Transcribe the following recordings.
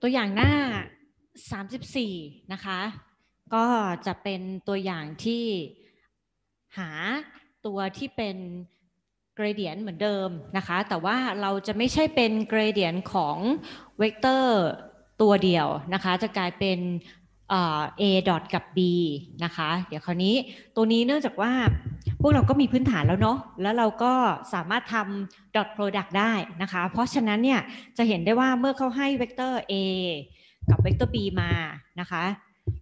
ตัวอย่างหน้า 34 นะคะ ก็จะเป็นตัวอย่างที่หาตัวที่เป็นเกรเดียนเหมือนเดิมนะคะ แต่ว่าเราจะไม่ใช่เป็นเกรเดียนของเวกเตอร์ตัวเดียวนะคะ จะกลายเป็น A กับ B นะคะ เดี๋ยวคราวนี้ตัวนี้เนื่องจากว่าพวกเราก็มีพื้นฐานแล้วเนาะ แล้วเราก็สามารถทำ dot product ได้นะคะ เพราะฉะนั้นเนี่ยจะเห็นได้ว่าเมื่อเขาให้เวกเตอร์ A กับเวกเตอร์ B มา นะคะ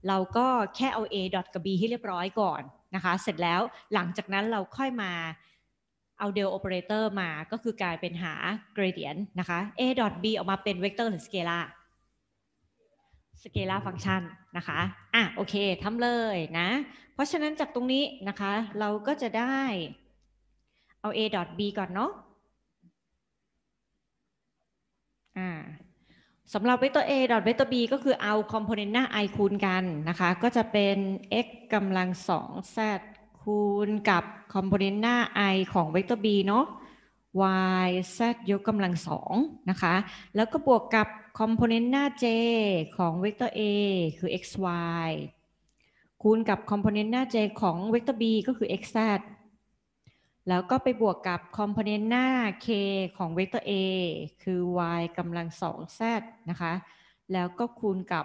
เราก็แค่เอา A กับ B ให้เรียบร้อยก่อนนะคะ เสร็จแล้วหลังจากนั้นเราค่อยมาเอาเดลโอเปอเรเตอร์มาก็คือกลายเป็นหา g กรเดียนนะคะ A.B ออกมาเป็นเวกเตอร์หรือสเกลาสเกลาฟังก์ชันนะคะ อ่ะ โอเค ทำเลยนะ เพราะฉะนั้นจากตรงนี้นะคะ เราก็จะได้เอา a ดอท b ก่อนเนาะ อ่าสำหรับเวกเตอร์ a ดอทเวกเตอร์ b ก็คือเอาคอมโพเนนต์หน้า i คูณกันนะคะ ก็จะเป็น x กำลัง 2z คูณกับคอมโพเนนต์หน้า i ของเวกเตอร์ b เนาะ y z ยกกำลังสองนะคะ แล้วก็บวกกับ คอมโพเนนต์หน้า j ของเวกเตอร์ a คือ x y คูณกับคอมโพเนนต์หน้า j ของเวกเตอร์ b ก็คือ x z แล้วก็ไปบวกกับคอมโพเนนต์หน้า k ของเวกเตอร์ a คือ y กำลังสอง z นะคะ แล้วก็คูณกับ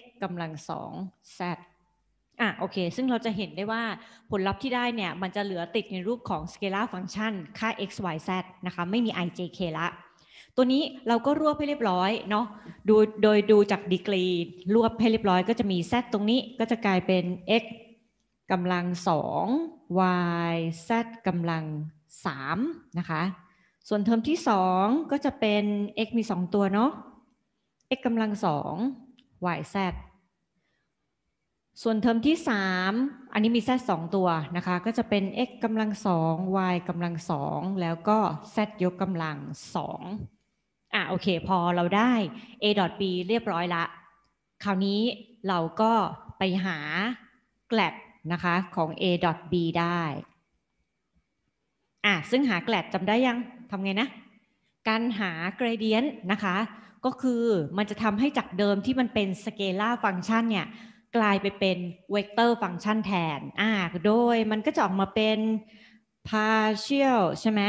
x กำลังสอง z อ่ะโอเค ซึ่งเราจะเห็นได้ว่าผลลัพธ์ที่ได้เนี่ยมันจะเหลือติดในรูปของ scalar function ค่า x y z นะคะไม่มี i j k ละตัวนี้เราก็รวบให้เรียบร้อยเนาะดูโดยดูจากดีกรีรวบให้เรียบร้อยก็จะมี z ตรงนี้ก็จะกลายเป็น x กำลัง 2 y z กำลัง 3 นะคะส่วนเทอมที่ 2 ก็จะเป็น x มี 2 ตัวเนาะ x กำลัง 2 y z ส่วนเทอมที่ 3 อันนี้มีแซสองตัวนะคะ ก็จะเป็น x กำลังสอง y กำลังสอง แล้วก็ z ยกกำลังสองอ่ะโอเคพอเราได้ a b เรียบร้อยละ คราวนี้เราก็ไปหาแกลบนะคะของ a b ได้ อ่ะซึ่งหาแกลบจำได้ยัง ทำไงนะ การหาเกรเดียนนะคะ ก็คือมันจะทำให้จากเดิมที่มันเป็นสเกลาฟังก์ชันเนี่ยกลายไปเป็นเวกเตอร์ฟังก์ชันแทนอ่าโดยมันก็จะออกมาเป็น partial ใช่ไหม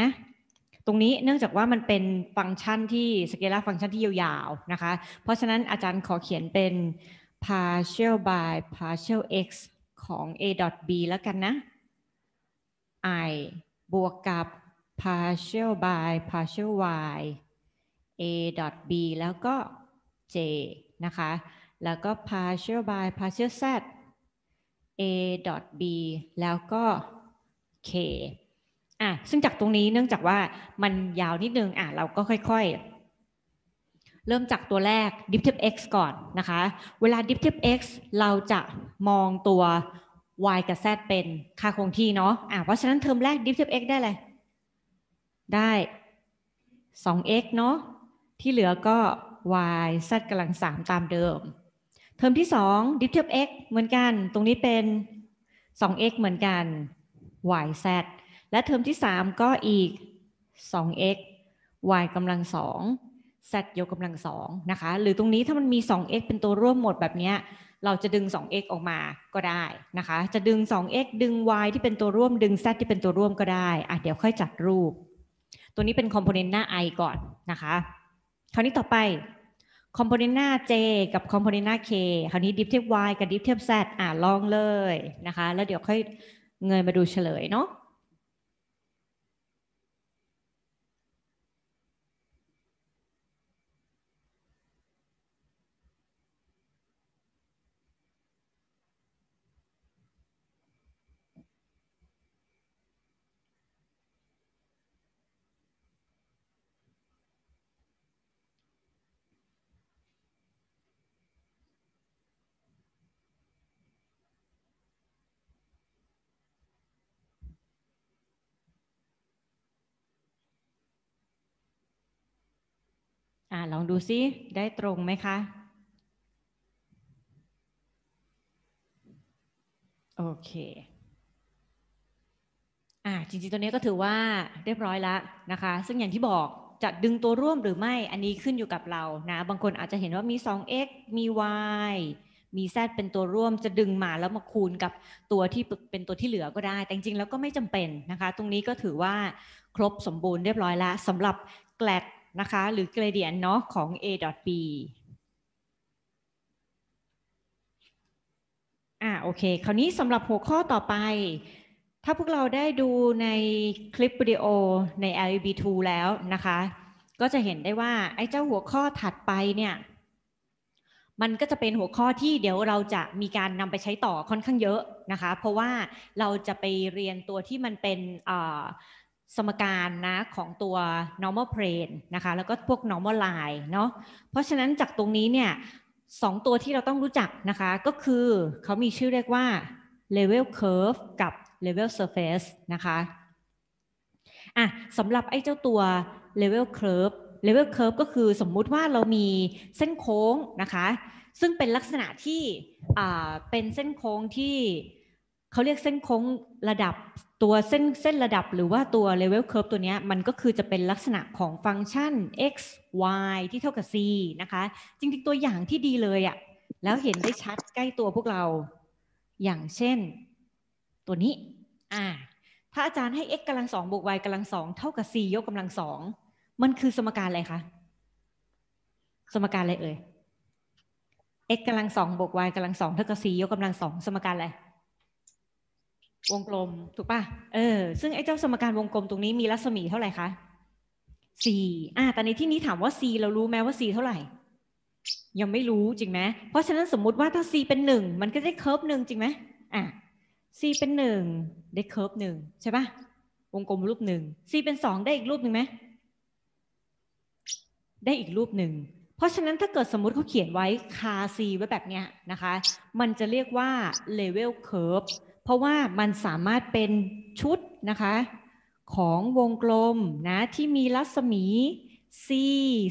ตรงนี้เนื่องจากว่ามันเป็นฟังก์ชันที่สเกลาร์ฟังก์ชันที่ยาวๆ นะคะ เพราะฉะนั้นอาจารย์ขอเขียนเป็น partial by partial x ของ a dot b แล้วกันนะ i บวกกับ partial by partial y a dot b แล้วก็ j นะคะแล้วก็ partial by partial z a dot b แล้วก็ k อ่ะ ซึ่งจากตรงนี้เนื่องจากว่ามันยาวนิดนึง อ่ะ เราก็ค่อยๆ เริ่มจากตัวแรก diptive x ก่อนนะคะ เวลา diptive x เราจะมองตัว y กับ z เป็นค่าคงที่เนาะ อ่ะ เพราะฉะนั้นเทอมแรก diptive x ได้เลยได้ 2x เนาะ ที่เหลือก็ y z กำลัง3ตามเดิมเทอมที่สองดิฟเทียบ x เหมือนกัน ตรงนี้เป็น2 x เหมือนกัน y z และเทอมที่สามก็อีก2 x y กำลังสอง z ยกกำลังสองนะคะหรือตรงนี้ถ้ามันมี2 x เป็นตัวร่วมหมดแบบนี้เราจะดึง 2x ออกมาก็ได้ นะคะจะดึง 2x ดึง y ที่เป็นตัวร่วมดึง z ที่เป็นตัวร่วมก็ได้อ่ะเดี๋ยวค่อยจัดรูป ตัวนี้เป็นคอมโพเนนต์หน้า i ก่อนนะคะคราวนี้ต่อไปคอมโพเนนต์หน้า J กับคอมโพเนนต์หน้า K คราวนี้ดิฟเทียบ Y กับดิฟเทียบ Z อ่าลองเลยนะคะ แล้วเดี๋ยวค่อยเงยมาดูเฉลยเนาะลองดูซิได้ตรงไหมคะโอเคอ่าจริงๆตัวนี้ก็ถือว่าเรียบร้อยแล้วนะคะซึ่งอย่างที่บอกจะดึงตัวร่วมหรือไม่อันนี้ขึ้นอยู่กับเรานะบางคนอาจจะเห็นว่ามี 2x มี y มี z เป็นตัวร่วมจะดึงมาแล้วมาคูณกับตัวที่เป็นตัวที่เหลือก็ได้ แต่จริงๆแล้วก็ไม่จำเป็นนะคะตรงนี้ก็ถือว่าครบสมบูรณ์เรียบร้อยแล้วสำหรับแกลดนะคะหรือเกรเดียนเนาะของ a b อ่าโอเคคราวนี้สำหรับหัวข้อต่อไป ถ้าพวกเราได้ดูในคลิปวิดีโอใน LEB2 แล้วนะคะ ก็จะเห็นได้ว่าไอ้เจ้าหัวข้อถัดไปเนี่ยมันก็จะเป็นหัวข้อที่เดี๋ยวเราจะมีการนำไปใช้ต่อค่อนข้างเยอะนะคะเพราะว่าเราจะไปเรียนตัวที่มันเป็นสมการนะของตัว normal plane นะคะแล้วก็พวก normal line เนาะเพราะฉะนั้นจากตรงนี้เนี่ยสองตัวที่เราต้องรู้จักนะคะก็คือเขามีชื่อเรียกว่า level curve กับ level surface นะคะอ่ะสำหรับไอ้เจ้าตัว level curve level curve ก็คือสมมุติว่าเรามีเส้นโค้งนะคะ ซึ่งเป็นลักษณะที่เป็นเส้นโค้งที่เขาเรียกเส้นโค้งระดับตัวเส้นเส้นระดับหรือว่าตัวเลเวลเคอร์ฟตัวนี้มันก็คือจะเป็นลักษณะของฟังก์ชัน x y ที่เท่ากับ c นะคะ จริงๆตัวอย่างที่ดีเลยอะแล้วเห็นได้ชัดใกล้ตัวพวกเรา อย่างเช่น ตัวนี้อ่าถ้าอาจารย์ให้ x กำลังสองบวก y กำลังสองเท่ากับ c ยกกำลังสองมันคือสมการอะไรคะ สมการอะไรเอ่ย x กำลังสองบวก y กำลังสองเท่ากับ c ยกกำลังสองสมการอะไรวงกลม ถูกปะ่ะ เออ ซึ่งไอ้เจ้าสมการวงกลมตรงนี้มีรัศมีเท่าไหร่คะสี่อ่าแต่ในที่นี้ถามว่า c เรารู้ไหมว่า c เท่าไหร่ ยังไม่รู้จริงไหม เพราะฉะนั้นสมมุติว่าถ้า c เป็นหนึ่งมันก็ได้เคิร์ฟหนึ่งจริงไหมอ่ะ c เป็นหนึ่งได้เคิร์ฟหนึ่งใช่ปะ่ะ วงกลมรูปหนึ่ง c เป็นสองได้อีกรูปหนึ่งไหม ได้อีกรูปหนึ่ง เพราะฉะนั้นถ้าเกิดสมมุติเขาเขียนไว้คา c ไว้แบบเนี้ยนะคะ มันจะเรียกว่าเลเวลเคิร์ฟเพราะว่ามันสามารถเป็นชุดนะคะของวงกลมนะที่มีรัศมี c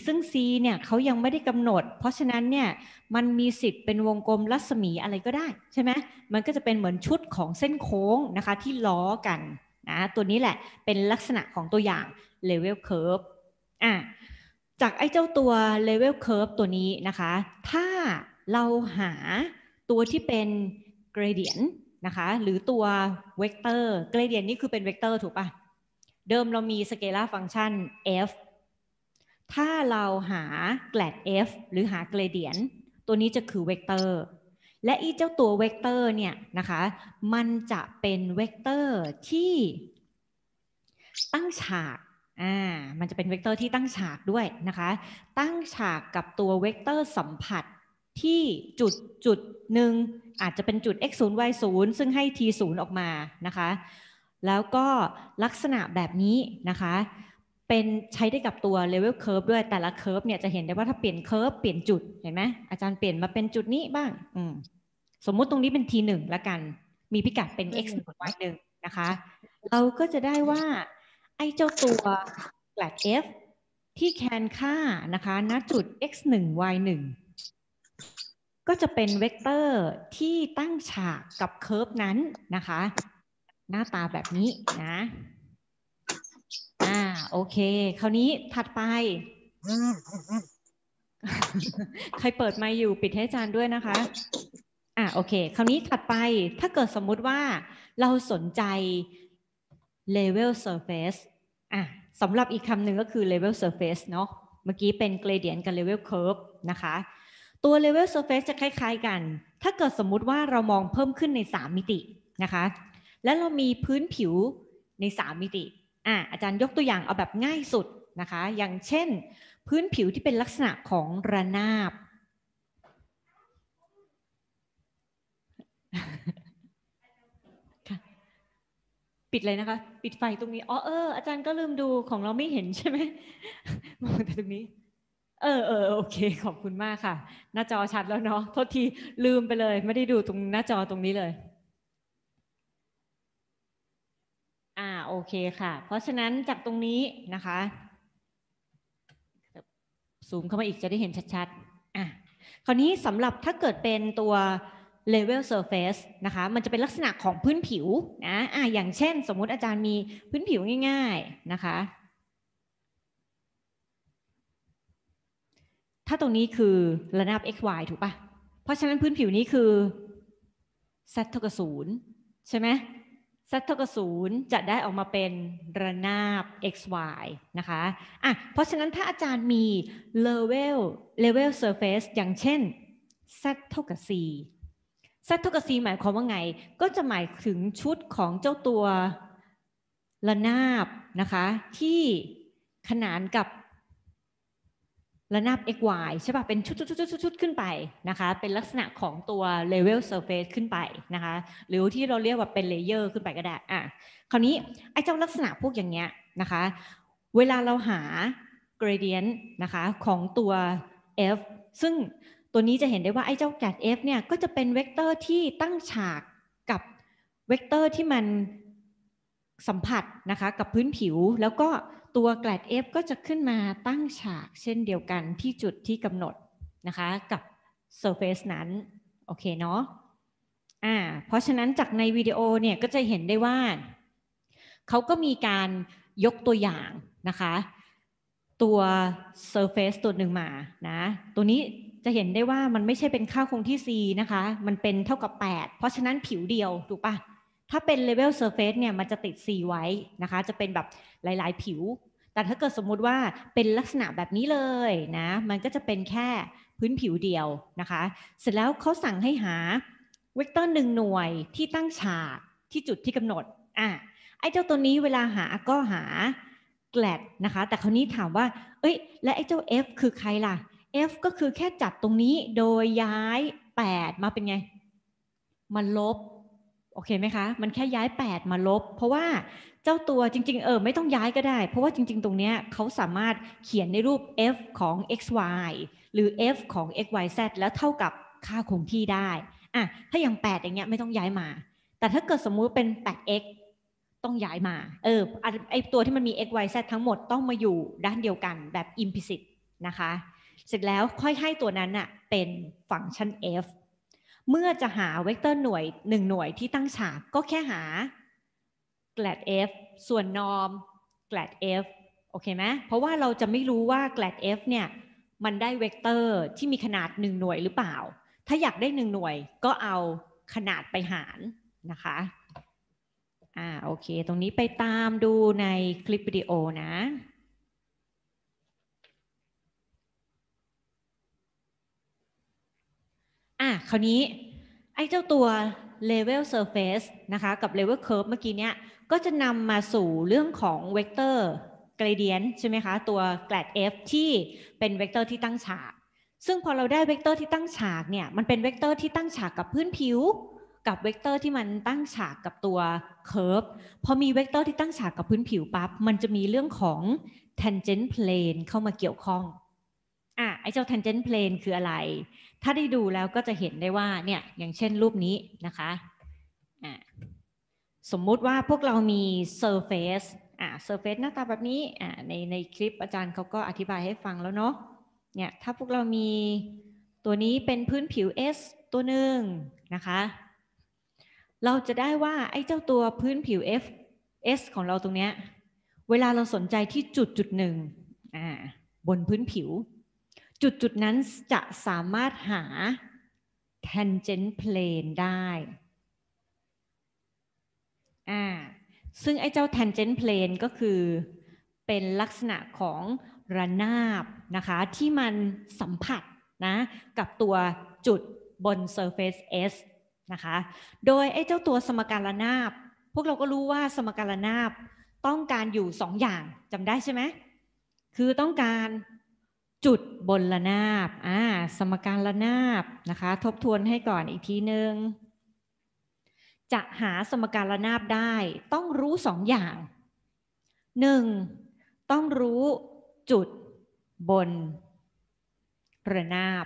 ซึ่ง c เนี่ยเขายังไม่ได้กำหนด เพราะฉะนั้นเนี่ยมันมีสิทธิ์เป็นวงกลมรัศมีอะไรก็ได้ใช่ไหมมันก็จะเป็นเหมือนชุดของเส้นโค้งนะคะที่ล้อกันนะตัวนี้แหละเป็นลักษณะของตัวอย่าง level curve อ่ะจากไอ้เจ้าตัว level curve ตัวนี้นะคะ ถ้าเราหาตัวที่เป็น gradient นะคะหรือตัวเวกเตอร์เกรเดียนนี่คือเป็นเวกเตอร์ถูกปะเดิมเรามีสเกลาร์ฟังก์ชัน f ถ้าเราหา g ก a d f หรือหาเกรเดียนตัวนี้จะคือเวกเตอร์และอีเจ้าตัวเวกเตอร์เนี่ยนะคะมันจะเป็นเวกเตอร์ที่ ตั้งฉากอ่ามันจะเป็นเวกเตอร์ที่ตั้งฉากด้วยนะคะตั้งฉากกับตัวเวกเตอร์สัมผัสที่จุดจุดหนึ่งอาจจะเป็นจุด x 0 y 0ซึ่งให้ t 0ออกมานะคะ แล้วก็ลักษณะแบบนี้นะคะ เป็นใช้ได้กับตัว level curve ด้วยแต่ละ curve เนี่ยจะเห็นได้ว่าถ้าเปลี่ยน curve เปลี่ยนจุด เห็นไหมอาจารย์เปลี่ยนมาเป็นจุดนี้บ้าง สมมุติตรงนี้เป็น t 1ละกัน มีพิกัดเป็น x 1 y 1นะคะ เราก็จะได้ว่า ไอ้เจ้าตัว g l a d f ที่แคนค่านะคะณจุด x 1 y 1ก็จะเป็นเวกเตอร์ที่ตั้งฉากกับเคิร์ฟนั้นนะคะ หน้าตาแบบนี้นะ อ่า โอเค คราวนี้ถัดไป ใครเปิดไมค์อยู่ปิดให้อาจารย์ด้วยนะคะ อ่าโอเค คราวนี้ถัดไป ถ้าเกิดสมมุติว่าเราสนใจ level surface อ่ะสำหรับอีกคำหนึ่งก็คือ level surface เนาะเมื่อกี้เป็น gradient กับ level curve นะคะตัว level surface จะคล้าย ๆ กัน ถ้าเกิดสมมุติว่าเรามองเพิ่มขึ้นใน 3 มิตินะคะ และเรามีพื้นผิวใน 3 มิติ อ่ะอาจารย์ยกตัวอย่างเอาแบบง่ายสุดนะคะ อย่างเช่น พื้นผิวที่เป็นลักษณะของระนาบ ปิดเลยนะคะ ปิดไฟตรงนี้อ๋อเอออาจารย์ก็ลืมดูของเราไม่เห็นใช่ไหมมองแต่ตรงนี้เออเออโอเค ขอบคุณมากค่ะ หน้าจอชัดแล้วเนาะโทษทีลืมไปเลย ไม่ได้ดูตรงหน้าจอตรงนี้เลยอ่าโอเคค่ะ เพราะฉะนั้นจากตรงนี้นะคะซูมเข้ามาอีกจะได้เห็นชัดๆอ่ะคราวนี้สำหรับถ้าเกิดเป็นตัว level surface นะคะ มันจะเป็นลักษณะของพื้นผิวนะอ่ะอย่างเช่นสมมติอาจารย์มีพื้นผิวง่าย ๆนะคะถ้าตรงนี้คือระนาบ x y ถูกปะ่ะ เพราะฉะนั้นพื้นผิวนี้คือ z เท่ากับศูนย์ใช่ไหม z เท่ากับศูนย์จะได้ออกมาเป็นระนาบ x y นะคะอ่ะเพราะฉะนั้นถ้าอาจารย์มี level level surface อย่างเช่น z เท่ากับ c z เท่ากับ c หมายความว่าไง ก็จะหมายถึงชุดของเจ้าตัวระนาบนะคะ ที่ขนานกับระนาบ xy ใช่ป่ะเป็นชุดๆๆๆขึ้นไปนะคะเป็นลักษณะของตัว level surface ขึ้นไปนะคะหรือที่เราเรียกว่าเป็นเลเยอร์ขึ้นไปก็ได้อ่ะคราวนี้ ไอ้เจ้าลักษณะพวกอย่างเงี้ยนะคะเวลาเราหา gradient นะคะของตัว f ซึ่งตัวนี้จะเห็นได้ว่า ไอ้เจ้าแกด f เนี่ยก็จะเป็นเวกเตอร์ที่ตั้งฉากกับเวกเตอร์ที่มันสัมผัสนะคะ กับพื้นผิวแล้วก็ตัวแกลด F ก็จะขึ้นมาตั้งฉากเช่นเดียวกันที่จุดที่กำหนดนะคะ กับ Surface นั้น โอเคเนาะอ่าเพราะฉะนั้นจากในวิดีโอเนี่ยก็จะเห็นได้ว่า เขาก็มีการยกตัวอย่างนะคะ ตัว Surface ตัวหนึ่งมานะตัวนี้จะเห็นได้ว่ามันไม่ใช่เป็นค่าคงที่ C นะคะ มันเป็นเท่ากับ 8 เพราะฉะนั้นผิวเดียวถูกปะถ้าเป็น Level Surface เนี่ยมันจะติด C ไว้นะคะจะเป็นแบบหลายๆ ผิว แต่ถ้าเกิดสมมุติว่าเป็นลักษณะแบบนี้เลยนะ มันก็จะเป็นแค่พื้นผิวเดียวนะคะ เสร็จแล้วเขาสั่งให้หาเวกเตอร์หนึ่งหน่วยที่ตั้งฉากที่จุดที่กำหนด อ่ะ ไอ้เจ้าตัวนี้เวลาหาก็หาแกลดนะคะ แต่คราวนี้ถามว่า เอ้ย และไอ้เจ้า F คือใครล่ะ F ก็คือแค่จับตรงนี้โดยย้าย 8 มาเป็นไง มันลบ โอเคไหมคะ มันแค่ย้าย 8 มาลบ เพราะว่าเจ้าตัวจริงๆ เออไม่ต้องย้ายก็ได้ เพราะว่าจริง ๆ ตรงเนี้ยเขาสามารถเขียนในรูป f ของ xy หรือ f ของ xyz แล้วเท่ากับค่าคงที่ได้อ่ะถ้าอย่าง 8 อย่างเงี้ยไม่ต้องย้ายมา แต่ถ้าเกิดสมมุติเป็น 8x ต้องย้ายมา เออไอตัวที่มันมี x y z ทั้งหมดต้องมาอยู่ด้านเดียวกันแบบ implicit นะคะเสร็จแล้วค่อยให้ตัวนั้นอะเป็นฟังก์ชัน f เมื่อจะหาเวกเตอร์หน่วย 1 หน่วยที่ตั้งฉากก็แค่หา glad f ส่วน norm กลด f โอเคไหมเพราะว่าเราจะไม่รู้ว่า glad f เนี่ยมันได้เวกเตอร์ที่มีขนาดหนึ่งหน่วยหรือเปล่า ถ้าอยากได้หนึ่งหน่วยก็เอาขนาดไปหารนะคะอ่าโอเค ตรงนี้ไปตามดูในคลิปวิดีโอนะ อ่ะคราวนี้ ไอ้เจ้าตัวเลเวลเซอร์เฟซนะคะกับเลเวลเคิร์ฟเมื่อกี้เนี้ยก็จะนำมาสู่เรื่องของเวกเตอร์ g r a เดียนใช่ไหมคะตัว grad f ที่เป็นเวกเตอร์ที่ตั้งฉาก ซึ่งพอเราได้เวกเตอร์ที่ตั้งฉากเนี่ยมันเป็นเวกเตอร์ที่ตั้งฉากกับพื้นผิว กับเวกเตอร์ที่มันตั้งฉากกับตัวเคิร์ฟพอมีเวกเตอร์ที่ตั้งฉากกับพื้นผิวปั๊บมันจะมีเรื่องของ tangent plane เข้ามาเกี่ยวข้องอ่ะไอเจ้า tangent plane คืออะไรถ้าได้ดูแล้วก็จะเห็นได้ว่าเนี่ยอย่างเช่นรูปนี้นะคะะสมมุติว่าพวกเรามี surface อ่า surface หน้าตาแบบนี้อ่าในในคลิปอาจารย์เขาก็อธิบายให้ฟังแล้วเนาะเนี่ยถ้าพวกเรามีตัวนี้เป็นพื้นผิว S ตัวหนึ่งนะคะเราจะได้ว่าไอ้เจ้าตัวพื้นผิว F S ของเราตรงเนี้ยเวลาเราสนใจที่จุดจุดหนึ่งอ่าบนพื้นผิวจุดจุดนั้นจะสามารถหา tangent plane ได้อ่าซึ่งไอ้เจ้า tangent plane ก็คือเป็นลักษณะของระนาบนะคะ ที่มันสัมผัสนะกับตัวจุดบน surface S นะคะ โดยไอ้เจ้าตัวสมการระนาบ พวกเราก็รู้ว่าสมการระนาบต้องการอยู่สองอย่างจำได้ใช่ไหม คือต้องการจุดบนระนาบอ่าสมการระนาบนะคะ ทบทวนให้ก่อนอีกทีหนึ่งจะหาสมการระนาบได้ต้องรู้สองอย่างหนึ่งต้องรู้จุดบน ระนาบ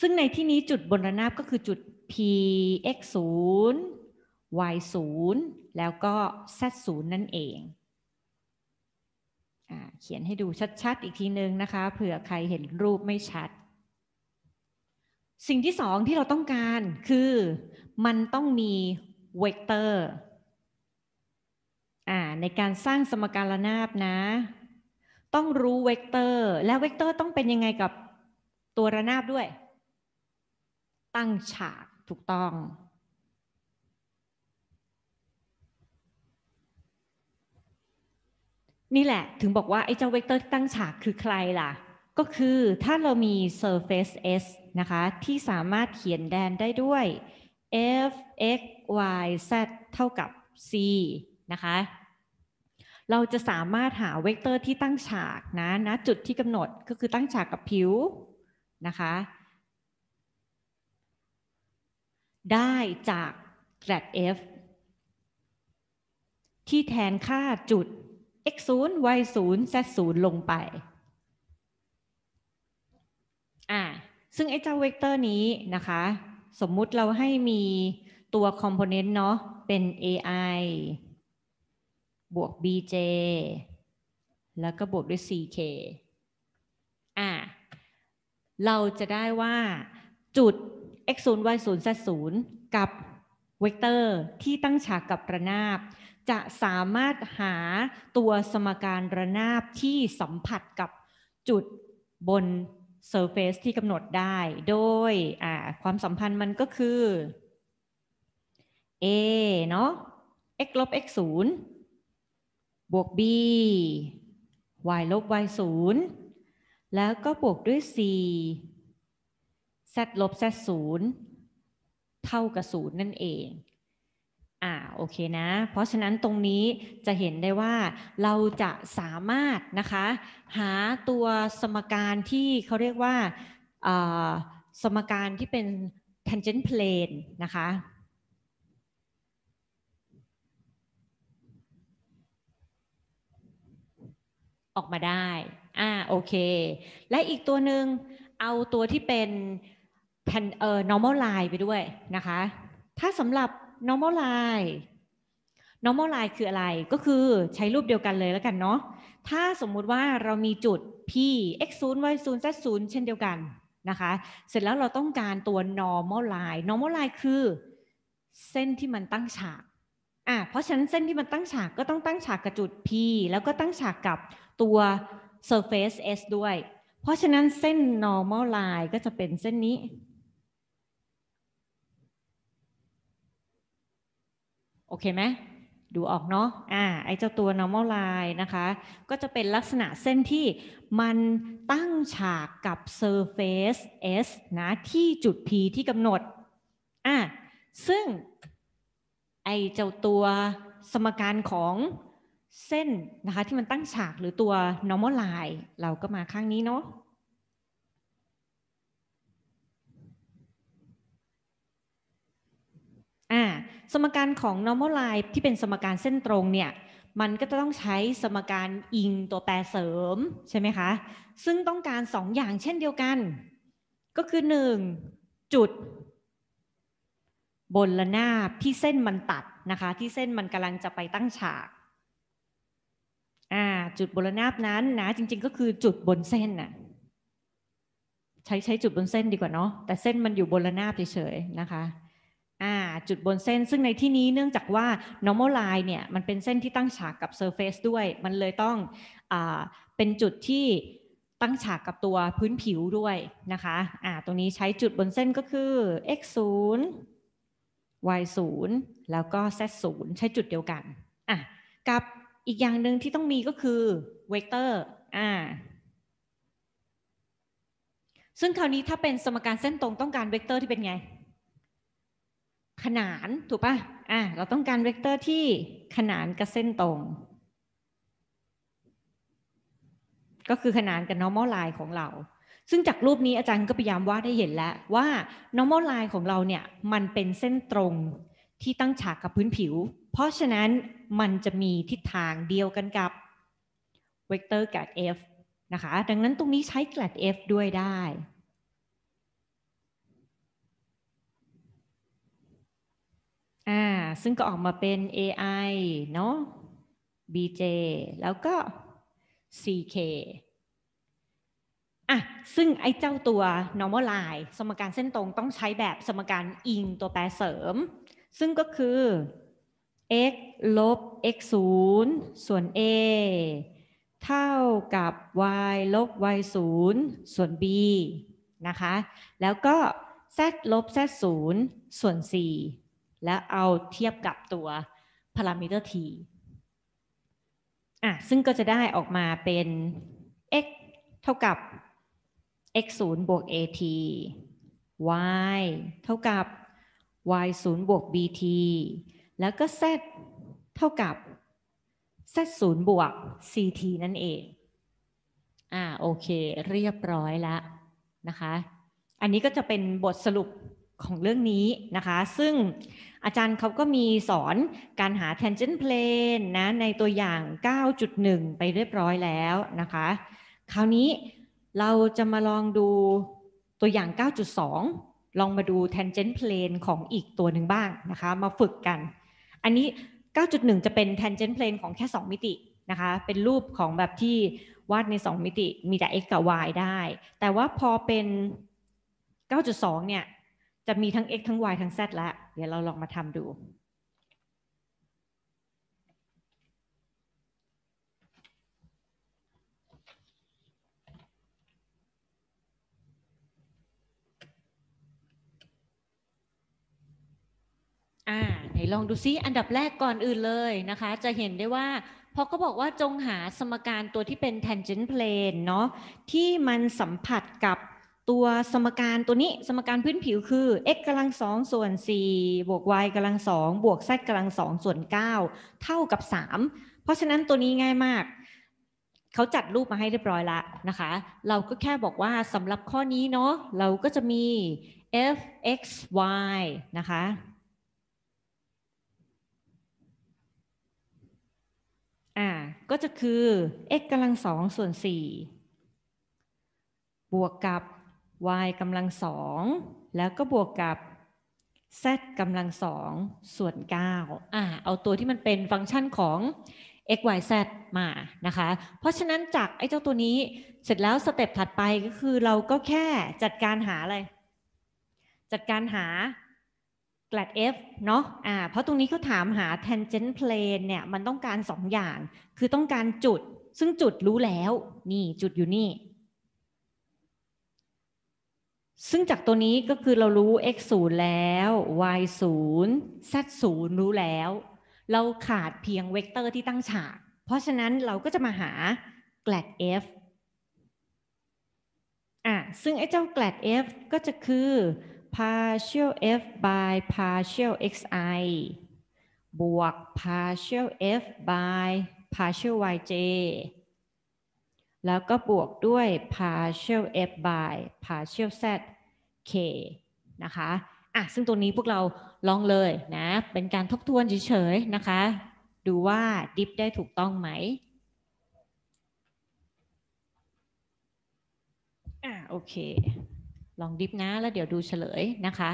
ซึ่งในที่นี้จุดบนระนาบก็คือจุด px 0 y 0แล้วก็ z 0นั่นเองเขียนให้ดูชัดๆ อีกทีนึงนะคะ เผื่อใครเห็นรูปไม่ชัด สิ่งที่สองที่เราต้องการคือมันต้องมีเวกเตอร์ในการสร้างสมการระนาบนะ ต้องรู้เวกเตอร์ แล้วเวกเตอร์ต้องเป็นยังไงกับตัวระนาบด้วย ตั้งฉากถูกต้องนี่แหละถึงบอกว่า ไอ้เจ้าเวกเตอร์ตั้งฉากคือใครล่ะ ก็คือถ้าเรามี surface S นะคะ ที่สามารถเขียนแดนได้ด้วย f x y z เท่ากับ c นะคะ เราจะสามารถหาเวกเตอร์ที่ตั้งฉากนะณนะจุดที่กำหนดก็คือตั้งฉากกับผิว นะคะ ได้จาก grad f ที่แทนค่าจุด x 0 y 0 z 0ลงไปอ่าซึ่งไอ้เจ้าเวกเตอร์นี้นะคะ สมมุติเราให้มีตัวคอมโพเนนต์เนาะ เป็น ai บวก bj แล้วก็บวกด้วย ck อ่าเราจะได้ว่าจุด x 0 y 0 z 0กับเวกเตอร์ที่ตั้งฉากกับระนาบจะสามารถหาตัวสมการระนาบที่สัมผัสกับจุดบน surface ที่กำหนดได้ โดยความสัมพันธ์มันก็คือ a เนาะ x ลบ x 0บวก b y ลบ y 0แล้วก็บวกด้วย c z ลบ z 0เท่ากับ0นั่นเองอ่าโอเคนะ เพราะฉะนั้นตรงนี้จะเห็นได้ว่าเราจะสามารถนะคะหาตัวสมการที่เขาเรียกว่าสมการที่เป็น tangent plane นะคะ ออกมาได้อ่าโอเค และอีกตัวหนึ่งเอาตัวที่เป็น normal line ไปด้วยนะคะ ถ้าสำหรับ normal line normal line คืออะไร ก็คือใช้รูปเดียวกันเลยแล้วกันเนาะ ถ้าสมมุติว่าเรามีจุด p x 0 y 0 z 0เช่นเดียวกันนะคะ เสร็จแล้วเราต้องการตัว normal line normal line คือ เส้นที่มันตั้งฉาก อ่ะ เพราะฉะนั้นเส้นที่มันตั้งฉากก็ต้องตั้งฉากกับจุด p แล้วก็ตั้งฉากกับตัว surface s ด้วย เพราะฉะนั้นเส้น normal line ก็จะเป็นเส้นนี้โอเคไหม ดูออกเนาะ อ่า ไอเจ้าตัว normal line นะคะ ก็จะเป็นลักษณะเส้นที่มันตั้งฉากกับ surface S นะ ที่จุด P ที่กำหนด อ่าซึ่ง ไอเจ้าตัวสมการของเส้นนะคะ ที่มันตั้งฉากหรือตัว normal line เราก็มาข้างนี้เนาะอ่าสมการของ normal line ที่เป็นสมการเส้นตรงเนี่ยมันก็จะต้องใช้สมการอิงตัวแปรเสริมใช่ไหมคะซึ่งต้องการสองอย่างเช่นเดียวกัน ก็คือหนึ่งจุด บนละนาบที่เส้นมันตัดนะคะ ที่เส้นมันกำลังจะไปตั้งฉากอ่าจุดบนระนาบนั้นนะจริงๆ ก็คือจุดบนเส้นน่ะใช้ใช้จุดบนเส้นดีกว่าเนาะแต่เส้นมันอยู่บนระนาบเฉยๆนะคะอ่าจุดบนเส้นซึ่งในที่นี้เนื่องจากว่า normal line เนี่ย มันเป็นเส้นที่ตั้งฉากกับ surface ด้วยมันเลยต้องอ่าเป็นจุดที่ตั้งฉากกับตัวพื้นผิวด้วยนะคะอ่าตรงนี้ใช้จุดบนเส้นก็คือ x 0 y 0แล้วก็ z 0ใช้จุดเดียวกันอ่ะกับอีกอย่างหนึ่งที่ต้องมีก็คือเวกเตอร์อ่าซึ่งคราวนี้ถ้าเป็นสมการเส้นตรงต้องการเวกเตอร์ที่เป็นไงขนานถูกปะ่ะ อ่ะ เราต้องการเวกเตอร์ที่ขนานกับเส้นตรง ก็คือขนานกับ normal line ของเรา ซึ่งจากรูปนี้อาจารย์ก็พยายามวาดให้เห็นแล้วว่า normal line ของเราเนี่ย มันเป็นเส้นตรงที่ตั้งฉากกับพื้นผิว เพราะฉะนั้นมันจะมีทิศทางเดียวกันกับเวกเตอร์แกรด f นะคะ ดังนั้นตรงนี้ใช้แกรด f ด้วยได้่าซึ่งก็ออกมาเป็น AI เนาะ BJ แล้วก็ CK อ่ะ ซึ่งไอ้เจ้าตัว normal line สมการเส้นตรงต้องใช้แบบสมการอิงตัวแปรเสริม ซึ่งก็คือ x ลบ x 0ส่วน a เท่ากับ y ลบ y 0ส่วน b นะคะ แล้วก็ z ลบ z 0ส่วน c และเอาเทียบกับตัวพารามิเตอร์ t อ่ะซึ่งก็จะได้ออกมาเป็น x เท่ากับ x 0บวก at y เท่ากับ y 0บวก bt แล้วก็ z เท่ากับ z 0บวก ct นั่นเองอ่าโอเค เรียบร้อยแล้วนะคะ อันนี้ก็จะเป็นบทสรุปของเรื่องนี้นะคะซึ่งอาจารย์เขาก็มีสอนการหา tangent plane นะในตัวอย่าง 9.1 ไปเรียบร้อยแล้วนะคะ คราวนี้เราจะมาลองดูตัวอย่าง 9.2 ลองมาดู tangent plane ของอีกตัวหนึ่งบ้างนะคะ มาฝึกกัน อันนี้ 9.1 จะเป็น tangent plane ของแค่ 2 มิตินะคะ เป็นรูปของแบบที่วาดใน 2 มิติ มีแต่ x กับ y ได้ แต่ว่าพอเป็น 9.2 เนี่ยจะมีทั้ง x ทั้ง y ทั้ง z แล้ว เดี๋ยวเราลองมาทำดู่าไหนลองดูซิ อันดับแรกก่อนอื่นเลยนะคะ จะเห็นได้ว่า พอเขาบอกว่าจงหาสมการตัวที่เป็น tangent plane เนาะที่มันสัมผัสกับตัวสมการตัวนี้สมการพื้นผิวคือ x กำลังสองส่วน 4 บวก y กำลังสองบวก z กำลังสองส่วน 9 เท่ากับ 3 เพราะฉะนั้นตัวนี้ง่ายมาก เขาจัดรูปมาให้เรียบร้อยละนะคะ เราก็แค่บอกว่าสำหรับข้อนี้เนาะเราก็จะมี f x y นะคะอ่าก็จะคือ x กำลังสองส่วน 4 บวกกับ y กำลังสองแล้วก็บวกกับ z กำลังสองส่วน9อ่าเอาตัวที่มันเป็นฟังก์ชันของ x y z มานะคะ เพราะฉะนั้นจากไอ้เจ้าตัวนี้เสร็จแล้วสเต็ปถัดไปก็คือเราก็แค่จัดการหาอะไรจัดการหา g ก a d f เนาะอ่าเพราะตรงนี้เขาถามหา tangent plane เนี่ยมันต้องการ 2 อย่าง คือต้องการจุดซึ่งจุดรู้แล้วนี่จุดอยู่นี่ซึ่งจากตัวนี้ก็คือเรารู้ x 0แล้ว y 0 z 0รู้แล้ว เราขาดเพียงเวกเตอร์ที่ตั้งฉาก เพราะฉะนั้นเราก็จะมาหา glad f อ่ะซึ่งไอ้เจ้า glad f ก็จะคือ partial f by partial xi บวก partial f by partial yj แล้วก็บวกด้วย partial f by partial z k นะคะอ่ะซึ่งตัวนี้พวกเราลองเลยนะ เป็นการทบทวนเฉยๆนะคะ ดูว่าดิฟได้ถูกต้องไหมอ่ะโอเค ลองดิฟนะ แล้วเดี๋ยวดูเฉลยนะคะ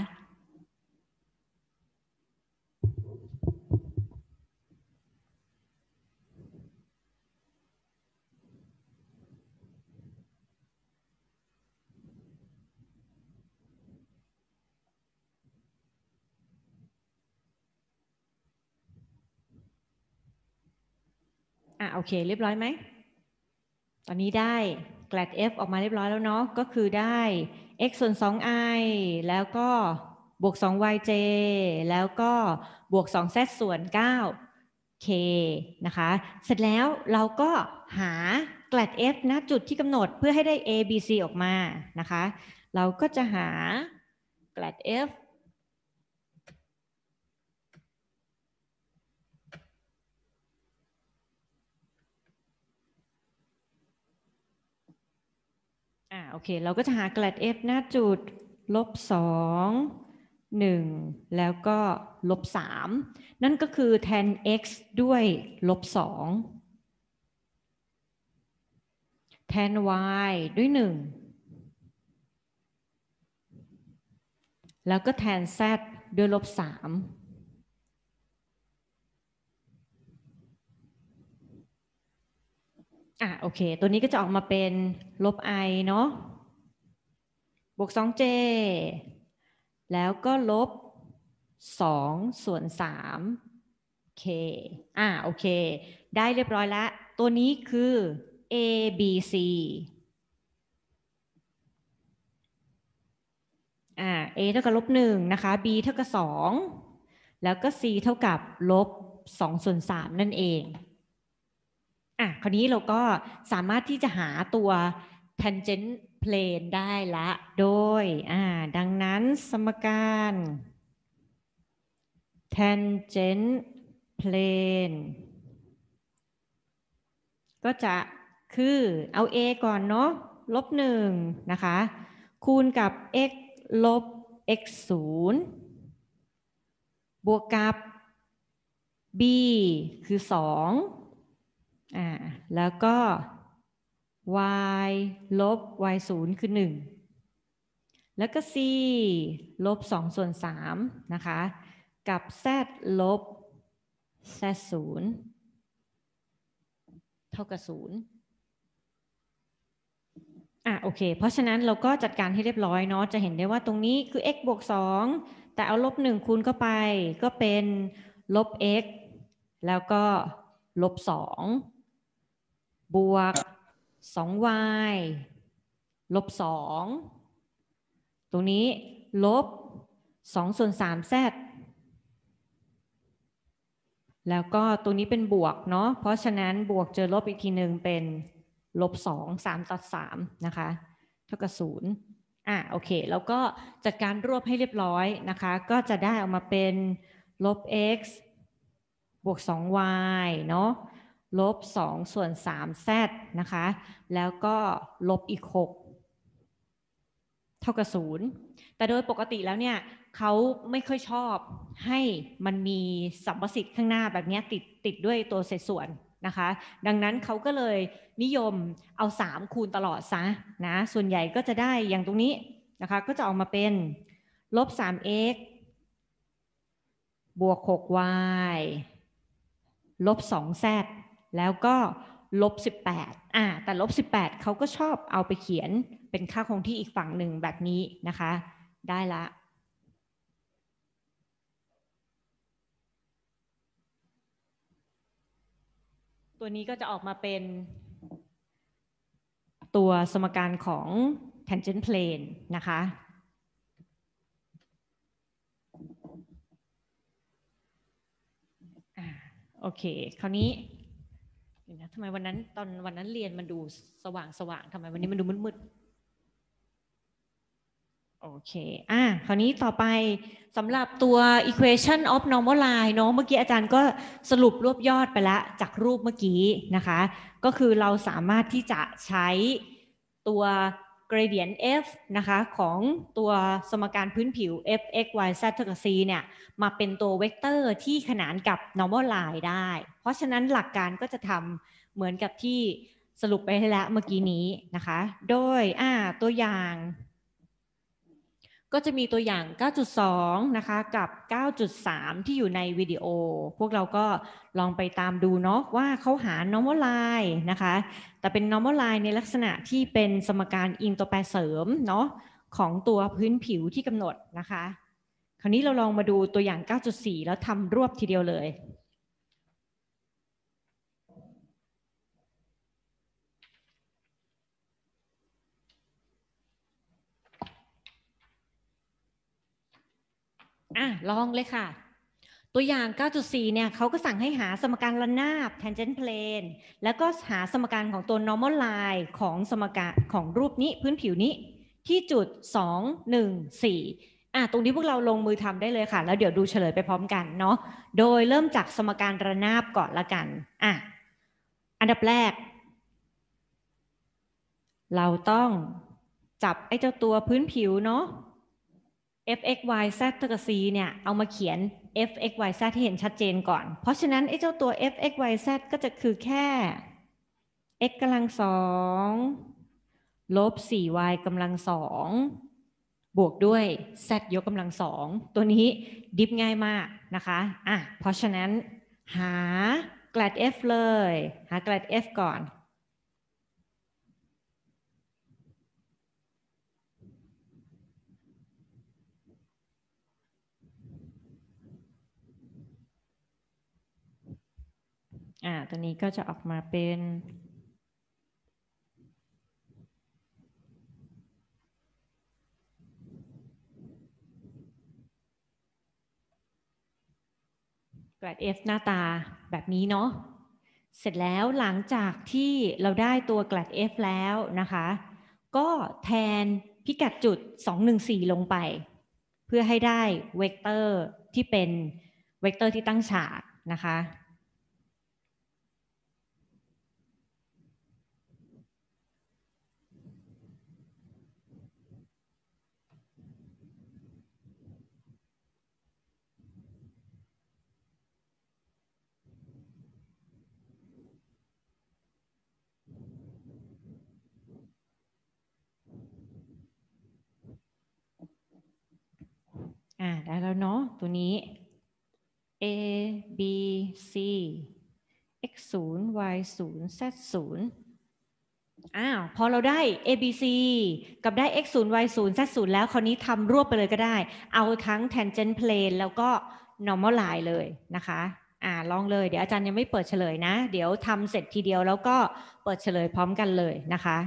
อ่ะโอเคเรียบร้อยไหมตอนนี้ได้ glad f ออกมาเรียบร้อยแล้วเนาะก็คือได้ x ส่วน 2i แล้วก็บวก 2yj แล้วก็บวก 2z ส่วน 9k นะคะเสร็จแล้วเราก็หา glad f นะจุดที่กำหนดเพื่อให้ได้ a b c ออกมานะคะ เราก็จะหา glad f อ่าโอเคเราก็จะหาแกลด f หน้าจุด ลบสองหนึ่งแล้วก็ ลบสามนั่นก็คือแทน x ด้วย ลบสองแทน y ด้วยหนึ่งแล้วก็แทน z ด้วยลบสามอ่ะโอเค ตัวนี้ก็จะออกมาเป็นลบ i เนาะบวก 2j แล้วก็ลบ 2 ส่วน 3k อ่ะโอเค ได้เรียบร้อยแล้วตัวนี้คือ a b c อ่ะ a เท่ากับลบ1นะคะ b เท่ากับ2แล้วก็ c เท่ากับ ลบ 2 ส่วน 3 นั่นเองอ่ะ คราวนี้เราก็สามารถที่จะหาตัว tangent plane ได้ละ โดยอ่า ดังนั้นสมการ tangent plane ก็จะคือเอา a ก่อนเนาะลบหนึ่งนะคะ คูณกับ x ลบ x ศูนย์บวกกับ b คือสองอ่าแล้วก็ y ลบ y ศูนย์คือหนึ่งแล้วก็ c ลบสองส่วนสามนะคะ กับ z ลบ z ศูนย์เท่ากับศูนย์อ่ะโอเคเพราะฉะนั้นเราก็จัดการให้เรียบร้อยเนาะจะเห็นได้ว่าตรงนี้คือ x บวก 2 แต่เอาลบ 1 คูณเข้าไป ก็เป็น ลบ x แล้วก็ ลบ 2บวก 2y ลบ 2ตรงนี้ ลบ 2 ส่วน3 z แซดแล้วก็ตัวนี้เป็นบวกเนาะ เพราะฉะนั้นบวกเจอลบอีกทีหนึ่งเป็น ลบ 2 3ต่อ3นะคะ เท่ากับ 0 อ่ะโอเค แล้วก็จัดการรวบให้เรียบร้อยนะคะ ก็จะได้ออกมาเป็น ลบ x บวก 2y เนาะลบ2ส่วน 3 z นะคะ แล้วก็ลบอีก 6 เท่ากับ 0 แต่โดยปกติแล้วเนี่ยเขาไม่ค่อยชอบให้มันมีสัมประสิทธิ์ข้างหน้าแบบนี้ติดติดด้วยตัวเศษส่วนนะคะ ดังนั้นเขาก็เลยนิยมเอา 3 คูณตลอดซะนะ ส่วนใหญ่ก็จะได้อย่างตรงนี้นะคะ ก็จะออกมาเป็นลบ 3x บวก 6y ลบ 2z แล้วก็ลบ 18อ่าแต่ลบ 18 เขาก็ชอบเอาไปเขียนเป็นค่าคงที่อีกฝั่งหนึ่งแบบนี้นะคะ ได้ละ ตัวนี้ก็จะออกมาเป็นตัวสมการของ tangent plane นะคะ โอเค คราวนี้เหีนไหนะทำไมวันนั้นตอนวันนั้นเรียนมันดูสว่างสว่างทำไมวันนี้มันดูมืดมืดโอเค อ่ะ คราวนี้ต่อไปสำหรับตัว equation of normal line เนาะ เมื่อกี้อาจารย์ก็สรุปรวบยอดไปละจากรูปเมื่อกี้นะคะ ก็คือเราสามารถที่จะใช้ตัวกรเดียน t f นะคะ ของตัวสมการพื้นผิว f x y z เท่ากับ c เนี่ย มาเป็นตัวเวกเตอร์ที่ขนานกับ normal line ได้ เพราะฉะนั้นหลักการก็จะทำเหมือนกับที่สรุปไปแล้วเมื่อกี้นี้นะคะ โดยตัวอย่างก็จะมีตัวอย่าง 9.2 นะคะ กับ 9.3 ที่อยู่ในวิดีโอ พวกเราก็ลองไปตามดูเนาะ ว่าเขาหา normal line นะคะ แต่เป็น normal line ในลักษณะที่เป็นสมการอิงตัวแปรเสริมเนาะของตัวพื้นผิวที่กำหนดนะคะ คราวนี้เราลองมาดูตัวอย่าง 9.4 แล้วทำรวบทีเดียวเลยอ่ะลองเลยค่ะ ตัวอย่าง 9.4 เนี่ยเขาก็สั่งให้หาสมการระนาบ tangent plane แล้วก็หาสมการของตัว normal line ของสมการของรูปนี้พื้นผิวนี้ ที่จุด 2 1 4่ะตรงนี้พวกเราลงมือทำได้เลยค่ะ แล้วเดี๋ยวดูเฉลยไปพร้อมกันเนาะโดยเริ่มจากสมการระนาบก่อนละกันอ่ะอันดับแรก เราต้องจับไอ้เจ้าตัวพื้นผิวเนาะ f x y z เท่ากับ c เนี่ย เอามาเขียน f x y z ที่เห็นชัดเจนก่อน เพราะฉะนั้น ไอ้เจ้าตัว f x y z ก็จะคือแค่ x กำลังสองลบ 4y กำลังสองบวกด้วย z ยกกำลังสองตัวนี้ดิฟง่ายมากนะคะอ่ะเพราะฉะนั้น หาแก a ด f เลยหาแก a ด f ก่อนอ่าตัวนี้ก็จะออกมาเป็นกรด F หน้าตาแบบนี้เนาะ เสร็จแล้วหลังจากที่เราได้ตัวกรด F แล้วนะคะ ก็แทนพิกัดจุด 214 ลงไป เพื่อให้ได้เวกเตอร์ที่เป็นเวกเตอร์ที่ตั้งฉากนะคะได้แล้วเนาะตัวนี้ a b c x 0 y 0 z 0อ้าวพอเราได้ a b c กับได้ x 0 y 0 z 0 แล้วคราวนี้ทำรวบไปเลยก็ได้เอาทั้ง tangent plane แล้วก็ normal line เลยนะคะ อ่าลองเลยเดี๋ยวอาจารย์ยังไม่เปิดเฉลยนะเดี๋ยวทำเสร็จทีเดียวแล้วก็เปิดเฉลยพร้อมกันเลยนะคะ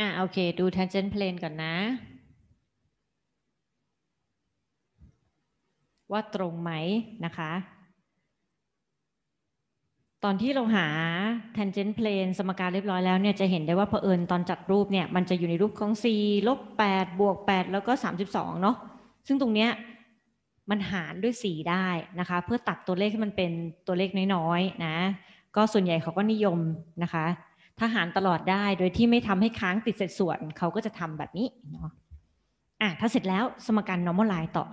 อ่ะโอเคดู tangent plane ก่อนนะ ว่าตรงไหมนะคะ ตอนที่เราหา tangent plane สมการเรียบร้อยแล้วเนี่ย จะเห็นได้ว่าเผอิญตอนจัดรูปเนี่ย มันจะอยู่ในรูปของ c ลบ 8 บวก 8 แล้วก็ 32 เนาะซึ่งตรงเนี้ยมันหารด้วย 4 ได้นะคะ เพื่อตัดตัวเลขให้มันเป็นตัวเลขน้อยๆ นะ ก็ส่วนใหญ่เขาก็นิยมนะคะทหารตลอดได้โดยที่ไม่ทำให้ค้างติดเศษส่วน เขาก็จะทำแบบนี้เนาะอ่ะถ้าเสร็จแล้วสมการ normalize ต่อ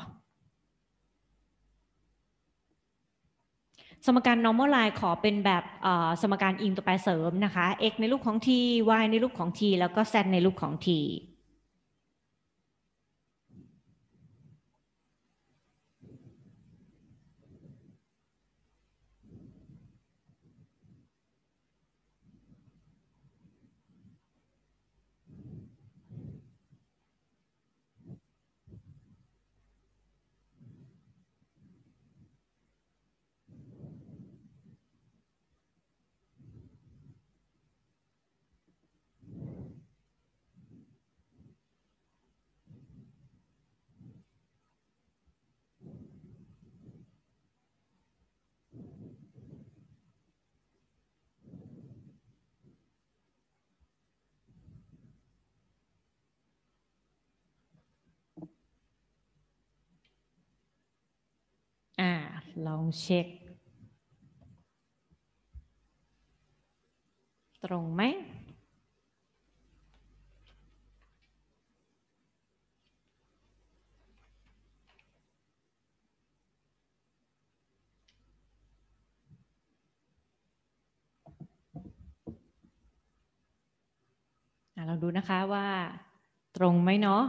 สมการ normalize ขอเป็นแบบสมการอิงตัวแปรเสริมนะคะ x ในรูปของ t y ในรูปของ t แล้วก็ z ในรูปของ t ่าลองเช็ค ตรงไหม เราดูนะคะว่าตรงไหมเนาะ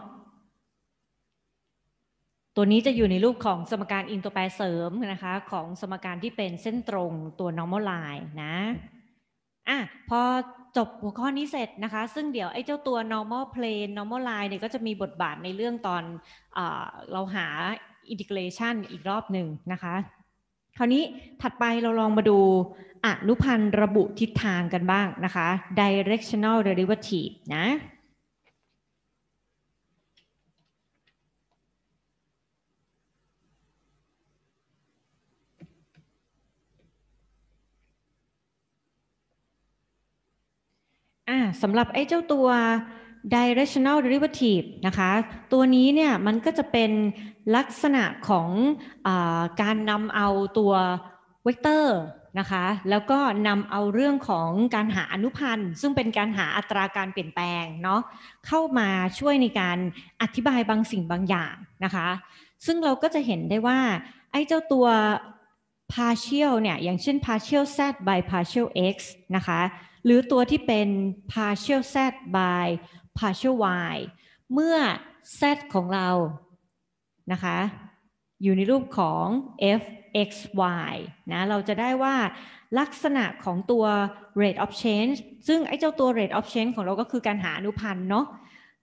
ตัวนี้จะอยู่ในรูปของสมการอินตัวแปรเสริมนะคะของสมการที่เป็นเส้นตรงตัว normal line นะ อ่ะพอจบหัวข้อนี้เสร็จนะคะ ซึ่งเดี๋ยวไอ้เจ้าตัว normal plane normal line เนี่ยก็จะมีบทบาทในเรื่องตอนเอเราหา integration อีกรอบหนึ่งนะคะ คราวนี้ถัดไปเราลองมาดูอนุพันธ์ระบุทิศทางกันบ้างนะคะ directional derivative นะ่าสำหรับไอ้เจ้าตัว directional derivative นะคะ ตัวนี้เนี่ยมันก็จะเป็นลักษณะของอการนำเอาตัวเวกเตอร์นะคะ แล้วก็นำเอาเรื่องของการหาอนุพันธ์ ซึ่งเป็นการหาอัตราการเปลี่ยนแปลงเนาะเข้ามาช่วยในการอธิบายบางสิ่งบางอย่างนะคะ ซึ่งเราก็จะเห็นได้ว่าไอ้เจ้าตัว partial เนี่ยอย่างเช่น partial z by partial x นะคะหรือตัวที่เป็น partial z by partial y เมื่อ z ของเรา นะคะ อยู่ในรูปของ f x y นะ เราจะได้ว่าลักษณะของตัว rate of change ซึ่งไอ้เจ้าตัว rate of change ของเราก็คือการหาอนุพันธ์เนาะ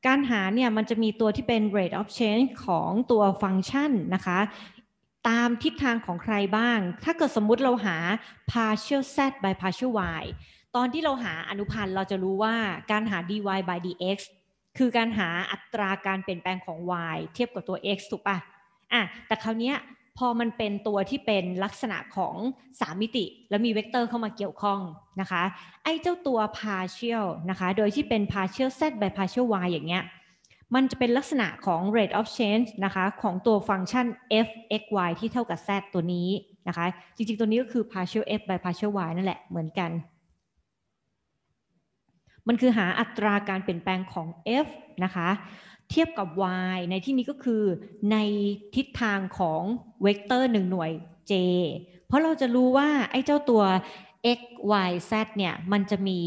การหาเนี่ยมันจะมีตัวที่เป็น rate of change ของตัวฟังก์ชันนะคะ ตามทิศทางของใครบ้าง ถ้าเกิดสมมุติเราหา partial z by partial y ตอนที่เราหาอนุพันธ์เราจะรู้ว่าการหา dy by dx คือการหาอัตราการเปลี่ยนแปลงของ y เทียบกับตัว x ถูกปะ่ะอ่ะ แต่คราวนี้พอมันเป็นตัวที่เป็นลักษณะของ 3 มิติ แล้วมีเวกเตอร์เข้ามาเกี่ยวข้องนะคะ ไอ้เจ้าตัว partial นะคะ โดยที่เป็น partial z by partial y อย่างเงี้ย มันจะเป็นลักษณะของ rate of change นะคะของตัวฟังก์ชัน f x y ที่เท่ากับ z ตัวนี้นะคะ จริงๆ ตัวนี้ก็คือ partial f by partial y นั่นแหละเหมือนกันมันคือหาอัตราการเปลี่ยนแปลงของ f นะคะเทียบกับ y ในที่นี้ก็คือในทิศทางของเวกเตอร์หนึ่งหน่วย j เพราะเราจะรู้ว่าไอ้เจ้าตัว x y z เนี่ยมันจะมี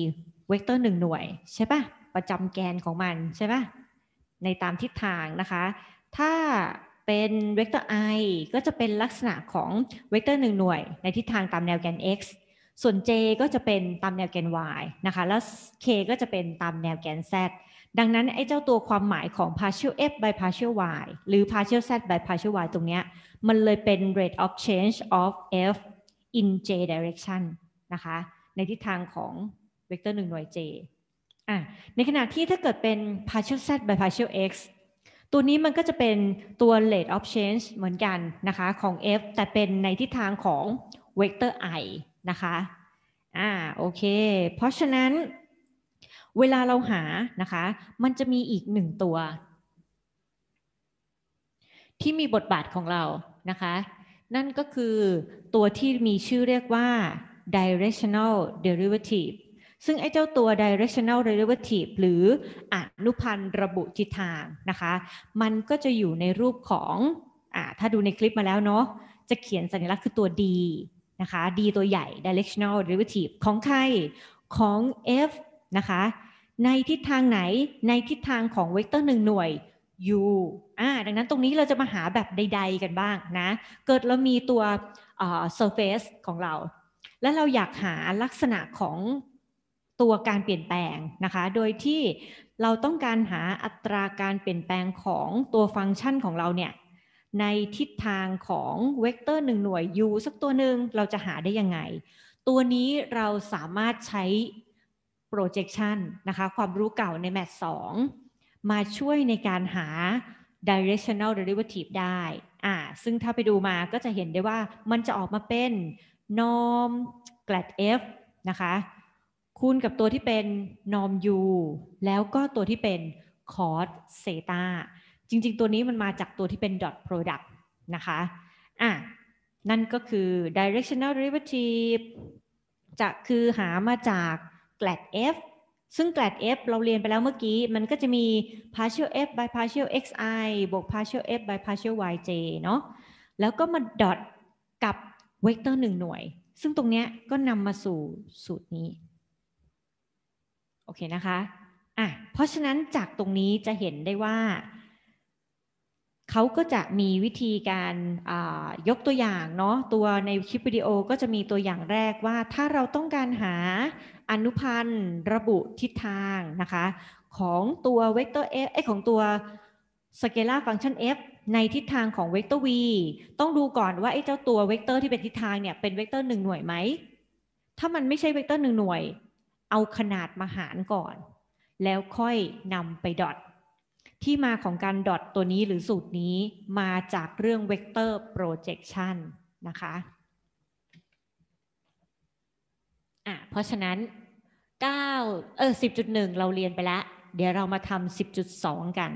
เวกเตอร์หนึ่งหน่วยใช่ปะประจำแกนของมันใช่ปะในตามทิศทางนะคะถ้าเป็นเวกเตอร์ i ก็จะเป็นลักษณะของเวกเตอร์หนึ่งหน่วย ในทิศทางตามแนวแกน x ส่วน J ก็จะเป็นตามแนวแกน y นะคะ แล้ว K ก็จะเป็นตามแนวแกน z ดังนั้น ไอ้เจ้าตัวความหมายของ partial f by partial y หรือ partial z by partial y ตรงเนี้ยมันเลยเป็น rate of change of f in j direction นะคะ ในทิศทางของเวกเตอร์หนึ่งหน่วย j อ่ะ ในขณะที่ถ้าเกิดเป็น partial z by partial x ตัวนี้มันก็จะเป็นตัว rate of change เหมือนกันนะคะของ f แต่เป็นในทิศทางของเวกเตอร์ i นะคะ อ่า โอเค เพราะฉะนั้นเวลาเราหานะคะ มันจะมีอีกหนึ่งตัวที่มีบทบาทของเรา นะคะ นั่นก็คือตัวที่มีชื่อเรียกว่า directional derivative ซึ่งไอ้เจ้าตัว directional derivative หรืออนุพันธ์ระบุทิศทางนะคะ มันก็จะอยู่ในรูปของอถ้าดูในคลิปมาแล้วเนาะ จะเขียนสัญลักษณ์คือตัว D ะคะ D ตัวใหญ่ directional derivative ของใคร ของ F นะคะ ในทิศทางไหน ในทิศทางของเวกเตอร์หนึ่งหน่วย u อ่าดังนั้นตรงนี้เราจะมาหาแบบใดๆกันบ้างนะ เกิดเรามีตัว surface ของเรา และเราอยากหาลักษณะของตัวการเปลี่ยนแปลงนะคะ โดยที่เราต้องการหาอัตราการเปลี่ยนแปลงของตัวฟังก์ชันของเราเนี่ยในทิศทางของเวกเตอร์หนึ่งหน่วย u สักตัวหนึ่งเราจะหาได้ยังไง ตัวนี้เราสามารถใช้ projection นะคะ ความรู้เก่าในแมทสองมาช่วยในการหา directional derivative ได้อ่าซึ่งถ้าไปดูมาก็จะเห็นได้ว่ามันจะออกมาเป็น norm g r a d f นะคะคูณกับตัวที่เป็น norm u แล้วก็ตัวที่เป็น cos เซตาจริงๆ ตัวนี้มันมาจากตัวที่เป็น dot product นะคะอ่ะนั่นก็คือ directional derivative จะคือหามาจาก glad f ซึ่ง glad f เราเรียนไปแล้วเมื่อกี้ มันก็จะมี partial f by partial xi บวก partial f by partial yj เนาะแล้วก็มา dot กับเวกเตอร์หนึ่งหน่วย ซึ่งตรงเนี้ยก็นำมาสู่สูตรนี้ โอเคนะคะอ่ะเพราะฉะนั้นจากตรงนี้จะเห็นได้ว่าเขาก็จะมีวิธีการยกตัวอย่างเนาะตัวในคลิปวิดีโอก็จะมีตัวอย่างแรกว่าถ้าเราต้องการหาอนุพันธ์ระบุทิศทางนะคะของตัวเวกเตอร์ f ไอของตัวสเกลาร์ฟังชัน f ในทิศทางของเวกเตอร์ v ต้องดูก่อนว่าไอ้เจ้าตัวเวกเตอร์ที่เป็นทิศทางเนี่ยเป็นเวกเตอร์หนึ่งหน่วยไหม ถ้ามันไม่ใช่เวกเตอร์หนึ่งหน่วย เอาขนาดมาหารก่อน แล้วค่อยนำไปดอทที่มาของการดอทตัวนี้หรือสูตรนี้มาจากเรื่องเวกเตอร์โปรเจคชันนะคะอ่ะเพราะฉะนั้น 9 เออ 10.1 เราเรียนไปแล้ว เดี๋ยวเรามาทำ10.2 กัน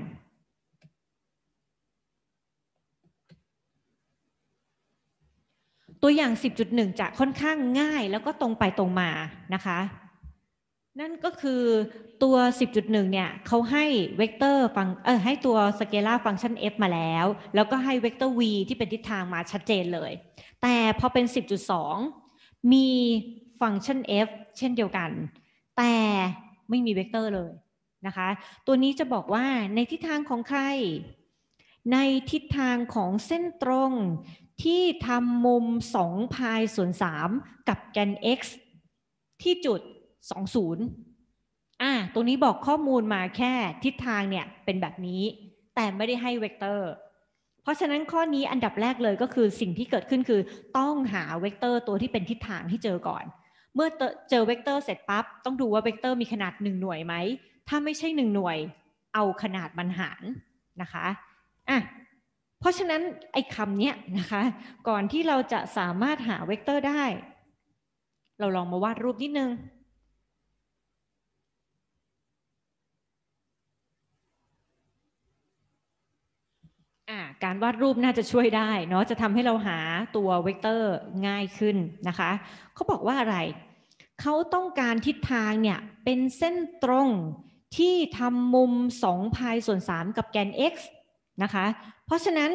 ตัวอย่าง 10.1 จะค่อนข้างง่ายแล้วก็ตรงไปตรงมานะคะนั่นก็คือตัว 10.1 เนี่ยเขาให้เวกเตอร์ฟัง เออ ให้ตัวสเกลาร์ฟังก์ชัน f มาแล้ว แล้วก็ให้เวกเตอร์ v ที่เป็นทิศทางมาชัดเจนเลย แต่พอเป็น 10.2 มีฟังก์ชัน f เช่นเดียวกัน แต่ไม่มีเวกเตอร์เลยนะคะ ตัวนี้จะบอกว่าในทิศทางของใคร ในทิศทางของเส้นตรงที่ทำมุม2 พายส่วน3กับแกน x ที่จุด20อ่าตรงนี้บอกข้อมูลมาแค่ทิศทางเนี่ยเป็นแบบนี้ แต่ไม่ได้ให้เวกเตอร์ เพราะฉะนั้นข้อนี้อันดับแรกเลยก็คือสิ่งที่เกิดขึ้นคือ ต้องหาเวกเตอร์ตัวที่เป็นทิศทางที่เจอก่อน เมื่อเจอเวกเตอร์เสร็จปั๊บต้องดูว่าเวกเตอร์มีขนาดหนึ่งหน่วยไหม ถ้าไม่ใช่หนึ่งหน่วยเอาขนาดมันหารนะคะ อ่ะ เพราะฉะนั้นไอ้คำเนี้ยนะคะก่อนที่เราจะสามารถหาเวกเตอร์ได้ เราลองมาวาดรูปนิดนึงอการวาดรูปน่าจะช่วยได้เนาะ จะทำให้เราหาตัวเวกเตอร์ง่ายขึ้นนะคะเขาบอกว่าอะไร เขาต้องการทิศทางเนี่ยเป็นเส้นตรงที่ทำมุม 2 พายส่วน 3 กับแกน x นะคะ เพราะฉะนั้น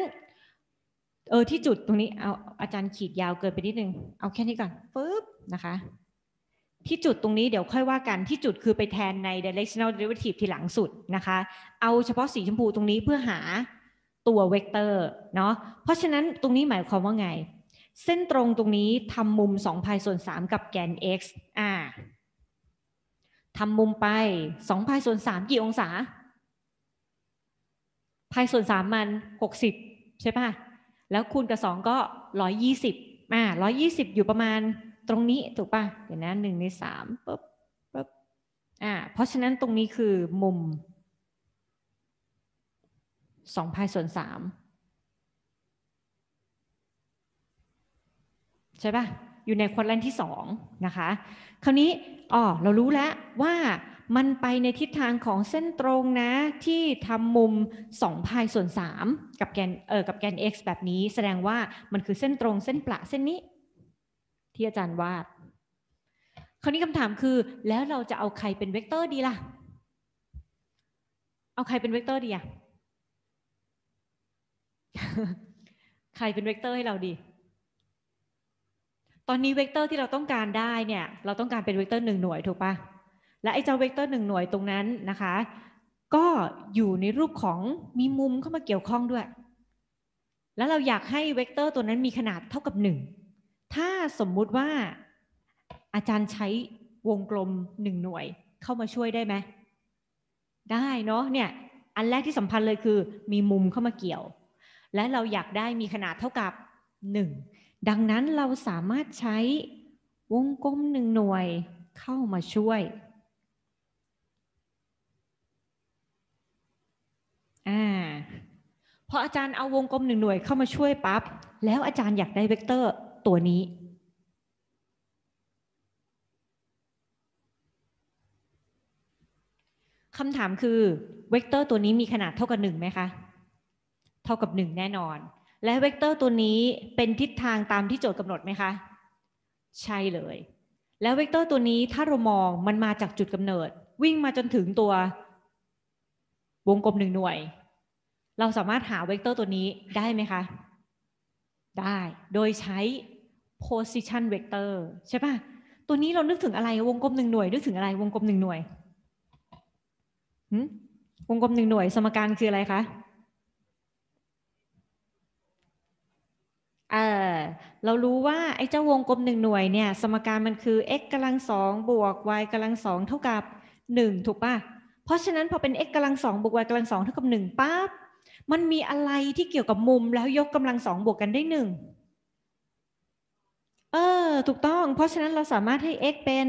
เออที่จุดตรงนี้เอาอาจารย์ขีดยาวเกินไปนิดนึง เอาแค่นี้ก่อน ปึ๊บนะคะ ที่จุดตรงนี้เดี๋ยวค่อยว่ากัน ที่จุดคือไปแทนใน directional derivative ที่หลังสุดนะคะ เอาเฉพาะสีชมพูตรงนี้เพื่อหาตัวเวกเตอร์เนาะเพราะฉะนั้นตรงนี้หมายความว่าไง เส้นตรงตรงนี้ทำมุม 2 พายส่วน 3 กับแกน x อ่าทำมุมไป 2 พายส่วน 3 กี่องศา พายส่วน 3 มัน 60 ใช่ป่ะ แล้วคูณกับ 2 ก็ 120 อ่า 120 อยู่ประมาณตรงนี้ถูกป่ะเดี๋ยวนะหนึ่งในสามปุ๊บปุ๊บอ่าเพราะฉะนั้นตรงนี้คือมุมสองพายส่วนสามใช่ปะอยู่ในควอดแรนที่สองนะคะคราวนี้อ๋อเรารู้แล้วว่ามันไปในทิศทางของเส้นตรงนะที่ทำมุม2พายส่วน3กับแกนเออกับแกน x แบบนี้แสดงว่ามันคือเส้นตรงเส้นประ เส้นนี้ ที่อาจารย์วาด คราวนี้คำถามคือแล้วเราจะเอาใครเป็นเวกเตอร์ดีล่ะ เอาใครเป็นเวกเตอร์ดีอะใครเป็นเวกเตอร์ให้เราดีตอนนี้เวกเตอร์ที่เราต้องการได้เนี่ย เราต้องการเป็นเวกเตอร์หนึ่งหน่วย ถูกปะและไอ้เจ้าเวกเตอร์หนึ่งหน่วยตรงนั้นนะคะ ก็อยู่ในรูปของมีมุมเข้ามาเกี่ยวข้องด้วย แล้วเราอยากให้เวกเตอร์ตัวนั้นมีขนาดเท่ากับหนึ่งถ้าสมมุติว่าอาจารย์ใช้วงกลมหนึ่งหน่วยเข้ามาช่วยได้ไหมได้เนาะเนี่ยอันแรกที่สำคัญเลยคือ มีมุมเข้ามาเกี่ยวและเราอยากได้มีขนาดเท่ากับ 1 ดังนั้นเราสามารถใช้วงกลมหนึ่งหน่วยเข้ามาช่วยอ่าพออาจารย์เอาวงกลมหนึ่งหน่วยเข้ามาช่วยปับ๊บแล้วอาจารย์อยากได้เวกเตอร์ ตัวนี้คำถามคือเวกเตอร์ตัวนี้มีขนาดเท่ากับหนึ่งไหมคะเท่ากับ 1 แน่นอน และเวกเตอร์ตัวนี้เป็นทิศทางตามที่โจทย์กำหนดไหมคะ ใช่เลย แล้วเวกเตอร์ตัวนี้ถ้าเรามองมันมาจากจุดกำเนิดวิ่งมาจนถึงตัว วงกลมหนึ่งหน่วย เราสามารถหาเวกเตอร์ตัวนี้ได้ไหมคะได้โดยใช้ position vector ใช่ปะตัวนี้เรานึกถึงอะไรวงกลมหนึ่งหน่วยนึกถึงอะไร วงกลมหนึ่งหน่วย วงกลมหนึ่งหน่วยสมการคืออะไรคะเออเรารู้ว่าไอ้เจ้าวงกลมหนึ่งหน่วยเนี่ยสมการมันคือ x กำลังสองบวก y กำลังสองเท่ากับหนึ่งถูกป่ะเพราะฉะนั้นพอเป็น x กำลังสองบวก y กำลังสองเท่ากับหนึ่งปั๊บมันมีอะไรที่เกี่ยวกับมุมแล้วยกกำลังสองบวกกันได้หนึ่งเออถูกต้องเพราะฉะนั้นเราสามารถให้ x เป็น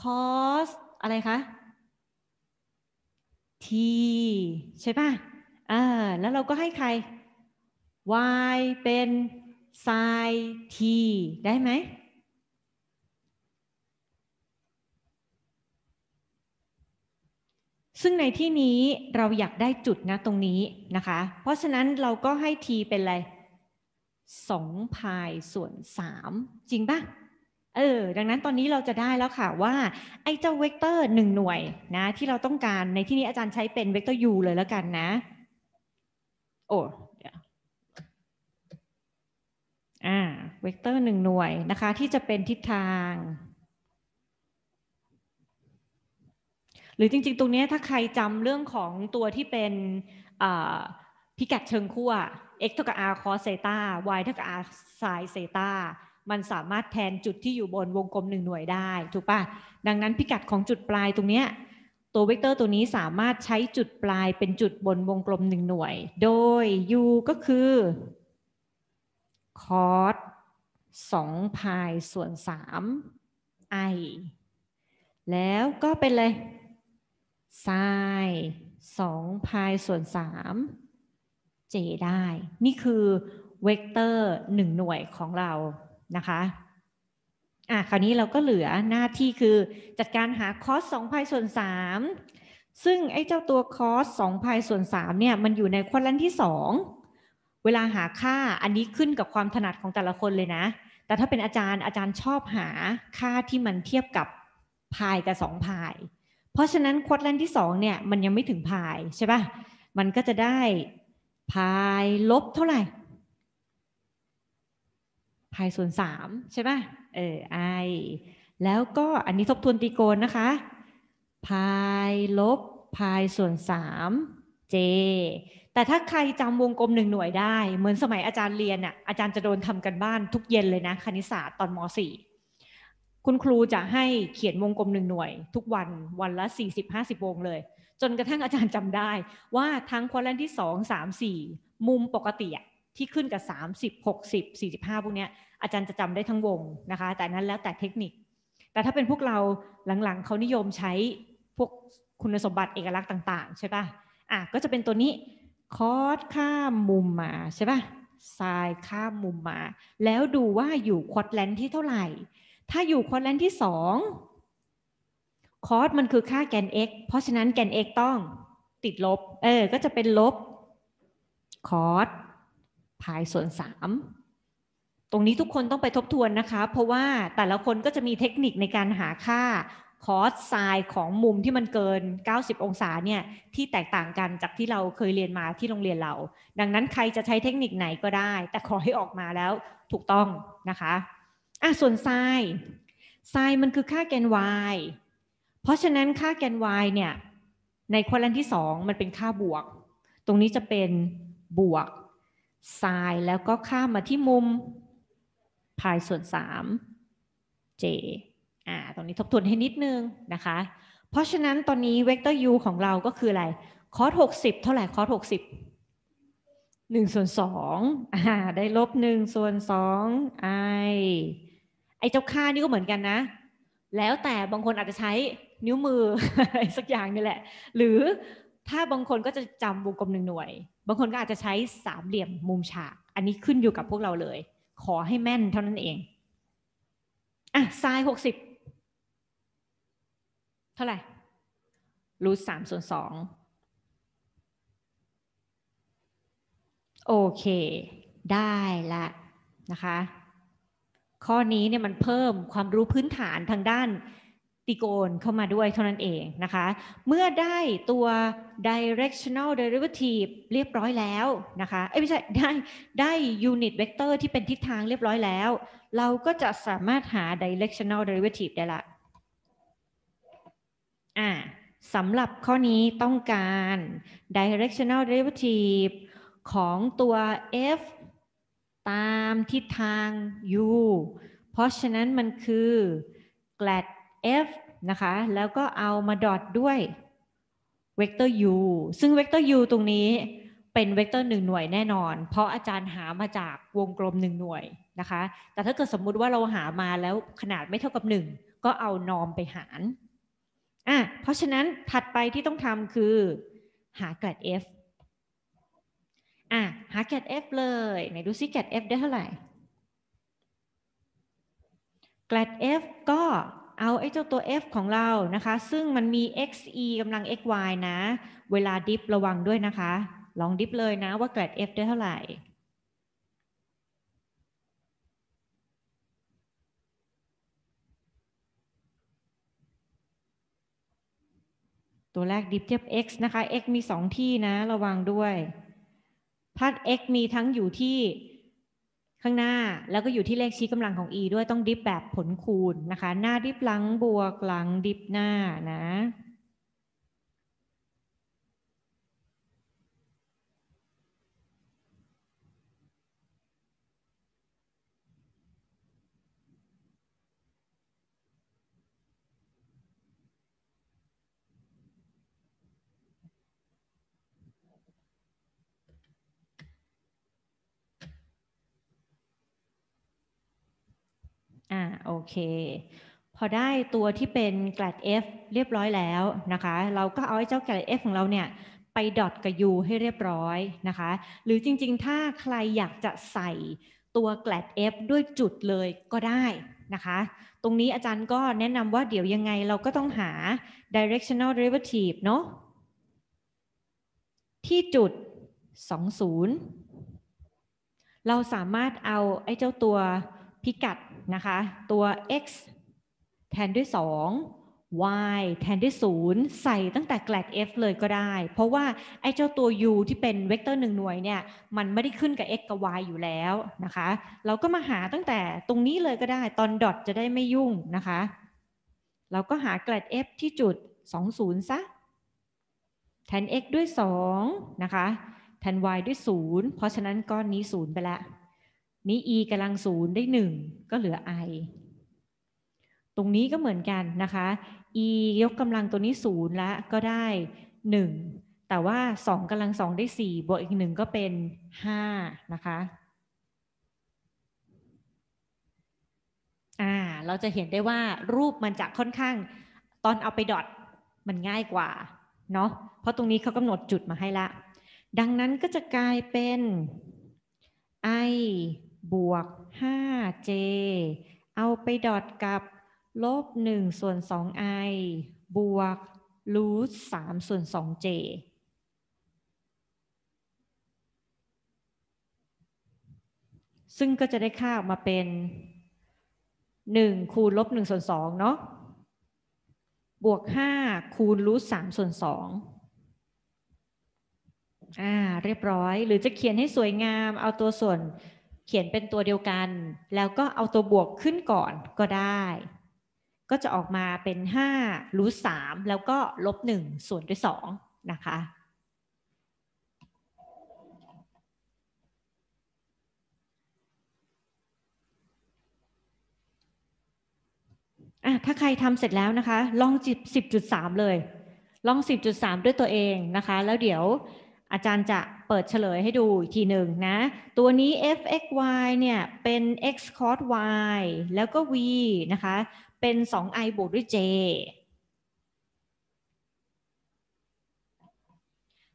cos อะไรคะ t ใช่ป่ะอ่าแล้วเราก็ให้ใคร y เป็น sin t ได้ไหม ซึ่งในที่นี้เราอยากได้จุดนะตรงนี้นะคะ เพราะฉะนั้นเราก็ให้ t เป็นอะไร2พายส่วน 3 จริงปะเออ ดังนั้นตอนนี้เราจะได้แล้วค่ะว่า ไอ้เจ้าเวกเตอร์หนึ่งหน่วยนะ ที่เราต้องการในที่นี้อาจารย์ใช้เป็นเวกเตอร์ u เลยแล้วกันนะ โอ้อ่าเวกเตอร์หนึ่งหน่วยนะคะ ที่จะเป็นทิศทาง หรือจริงๆ ตรงนี้ถ้าใครจำเรื่องของตัวที่เป็นพิกัดเชิงคู่ x เท่ากับ r cos เซตา y เท่ากับ r sin เซตามันสามารถแทนจุดที่อยู่บนวงกลมหนึ่งหน่วยได้ ถูกปะดังนั้นพิกัดของจุดปลายตรงนี้ตัวเวกเตอร์ตัวนี้สามารถใช้จุดปลายเป็นจุดบนวงกลมหนึ่งหน่วย โดย u ก็คือคอสสองพายส่วนสามไอแล้วก็เป็นเลยไซน์สองพายส่วนสามเจได้ นี่คือเวกเตอร์หนึ่งหน่วยของเรา นะคะ อ่ะ คราวนี้เราก็เหลือหน้าที่คือจัดการหาคอสสองพายส่วนสามซึ่งไอ้เจ้าตัวคอสสองพายส่วนสามเนี่ย มันอยู่ในควอลันที่สองเวลาหาค่าอันนี้ขึ้นกับความถนัดของแต่ละคนเลยนะ แต่ถ้าเป็นอาจารย์อาจารย์ชอบหาค่าที่มันเทียบกับพายกับสองพาย เพราะฉะนั้นควอดแลนที่สองเนี่ยมันยังไม่ถึงพายใช่ปะ่ะมันก็จะได้พาย ลบเท่าไหร่ พายส่วนสามใช่ปะ่ะเออไอแล้วก็อันนี้ทบทวนตีโกนนะคะพายลบพายส่วนสามเจแต่ถ้าใครจำวงกลมหนึ่งหน่วยได้ เหมือนสมัยอาจารย์เรียนน่ะอาจารย์จะโดนทำกันบ้านทุกเย็นเลยนะ คณิตศาสตร์ตอนมสี่คุณครูจะให้เขียนวงกลมหนึ่งหน่วย ทุกวันวันละ 40-50 วงเลย จนกระทั่งอาจารย์จำได้ว่าทั้งควอลันที่ 2 3 4 มุมปกติที่ขึ้นกับ 30 60 45 พวกนี้ยอาจารย์จะจำได้ทั้งวงนะคะ แต่นั้นแล้วแต่เทคนิค แต่ถ้าเป็นพวกเราหลังๆเขานิยมใช้พวกคุณสมบัติเอกลักษณ์ต่างๆ ใช่ปะ่ะอ่ะก็จะเป็นตัวนี้คอสข้ามมุมมาใช่ปะทรายข้ามมุมมาแล้วดูว่าอยู่ควอดแลนที่เท่าไหร่ ถ้าอยู่ควอดแลนที่สองคอสมันคือค่าแกน x เพราะฉะนั้นแกน x ต้องติดลบ เออก็จะเป็นลบคอสพายส่วนสามตรงนี้ทุกคนต้องไปทบทวนนะคะ เพราะว่าแต่ละคนก็จะมีเทคนิคในการหาค่าคอสไซน์ของมุมที่มันเกิน 90 องศาเนี่ยที่แตกต่างกันจากที่เราเคยเรียนมาที่โรงเรียนเรา ดังนั้นใครจะใช้เทคนิคไหนก็ได้ แต่ขอให้ออกมาแล้วถูกต้องนะคะอ่ะส่วนไซน์ไซน์มันคือค่าแกน y เพราะฉะนั้นค่าแกน y เนี่ยในควอลันที่2มันเป็นค่าบวก ตรงนี้จะเป็นบวกไซน์แล้วก็ข้ามมาที่มุมพายส่วน 3 j อ่าตรงนี้ทบทวนให้นิดนึงนะคะ เพราะฉะนั้นตอนนี้เวกเตอร์ u ของเราก็คืออะไรคอสหกสิบเท่าไหร่คอสหกสิบหนึ่งส่วนสองอ่า ได้ลบหนึ่งส่วนสองไอไอเจ้าค่านี่ก็เหมือนกันนะ แล้วแต่บางคนอาจจะใช้นิ้วมือสักอย่างนี่แหละ หรือถ้าบางคนก็จะจำวงกลมหนึ่งหน่วย บางคนก็อาจจะใช้สามเหลี่ยมมุมฉาก อันนี้ขึ้นอยู่กับพวกเราเลย ขอให้แม่นเท่านั้นเอง อ่ะทรายหกสิบเท่าไหร่รูทสามส่วนสองโอเค ได้ละนะคะ ข้อนี้เนี่ยมันเพิ่มความรู้พื้นฐานทางด้านติโกนเข้ามาด้วยเท่านั้นเองนะคะ เมื่อได้ตัว directional derivative เรียบร้อยแล้วนะคะ เอ้ไม่ใช่ได้ได้ unit vector ที่เป็นทิศทางเรียบร้อยแล้ว เราก็จะสามารถหา directional derivative ได้ละอ่าสำหรับข้อนี้ต้องการ directional derivative ของตัว f ตามทิศทาง u เพราะฉะนั้นมันคือ glad f นะคะแล้วก็เอามาดอทด้วยเวกเตอร์ u ซึ่งเวกเตอร์ u ตรงนี้เป็นเวกเตอร์หนึ่งหน่วยแน่นอน เพราะอาจารย์หามาจากวงกลมหนึ่งหน่วยนะคะแต่ถ้าเกิดสมมุติว่าเราหามาแล้วขนาดไม่เท่ากับ 1 ก็เอานอมไปหารอ่ะ เพราะฉะนั้นถัดไปที่ต้องทำคือหาแกรด f อ่ะหาแกรด f เลย ไหนดูซิแกรด f ได้เท่าไหร่แกรด f ก็เอาไอ้เจ้าตัว f ของเรานะคะ ซึ่งมันมี xe กำลัง xy นะ เวลาดิฟระวังด้วยนะคะ ลองดิฟเลยนะว่าแกรด f ได้เท่าไหร่ตัวแรกดิฟเทียบ x นะคะ x มี 2 ที่นะระวังด้วยพัด x มีทั้งอยู่ที่ข้างหน้า แล้วก็อยู่ที่เลขชี้กำลังของ e ด้วยต้องดิฟแบบผลคูณนะคะ หน้าดิฟหลังบวกหลังดิฟหน้านะโอเค พอได้ตัวที่เป็นแกลด F เรียบร้อยแล้วนะคะ เราก็เอาไอ้เจ้าแกลด F ของเราเนี่ย ไปดอทกับ U ให้เรียบร้อยนะคะ หรือจริงๆ ถ้าใครอยากจะใส่ตัวแกลด F ด้วยจุดเลยก็ได้นะคะ ตรงนี้อาจารย์ก็แนะนำว่าเดี๋ยวยังไงเราก็ต้องหา directional derivative เนาะที่จุด 20 เราสามารถเอาไอ้เจ้าตัวพิกัดนะคะตัว x แทนด้วย 2 y แทนด้วย 0 ใส่ตั้งแต่แกลด f เลยก็ได้ เพราะว่าไอ้เจ้าตัว u ที่เป็นเวกเตอร์หนึ่งหน่วยเนี่ยมันไม่ได้ขึ้นกับ x กับ y อยู่แล้วนะคะเราก็มาหาตั้งแต่ตรงนี้เลยก็ได้ตอนดอทจะได้ไม่ยุ่งนะคะ เราก็หาแกลด f ที่จุด 20 ซะแทน x ด้วย 2 นะคะแทน y ด้วย 0 เพราะฉะนั้นก้อนนี้ 0 ไปแล้วนี้ e กำลังศูนย์ได้หนึ่งก็เหลือ i ตรงนี้ก็เหมือนกันนะคะ e ยกกำลังตัวนี้ศูนย์ละก็ได้ 1 แต่ว่า 2กำลังสองได้ 4 บวกอีก 1 ก็เป็น 5 นะคะอ่าเราจะเห็นได้ว่ารูปมันจะค่อนข้าง ตอนเอาไปดอทมันง่ายกว่าเนาะเพราะตรงนี้เขากำหนดจุดมาให้ละดังนั้นก็จะกลายเป็น i บวก 5j เอาไปดอทกับ ลบ 1 ส่วน 2i บวกรูท3ส่วน 2j ซึ่งก็จะได้ค่าออกมาเป็น 1 คูณลบ 1 ส่วน2เนาะบวก 5 คูณรูท3ส่วน2อ่าเรียบร้อย หรือจะเขียนให้สวยงามเอาตัวส่วนเขียนเป็นตัวเดียวกัน แล้วก็เอาตัวบวกขึ้นก่อนก็ได้ ก็จะออกมาเป็น5รูทสามแล้วก็ลบ 1 ส่วนด้วย2นะคะอะถ้าใครทำเสร็จแล้วนะคะ ลองจิบ10.3 เลย ลอง 10.3 ด้วยตัวเองนะคะ แล้วเดี๋ยวอาจารย์จะเปิดเฉลยให้ดูอีกทีหนึ่งนะ ตัวนี้ fxy เนี่ยเป็น x cos y แล้วก็ v นะคะ เป็น 2i บวกด้วย j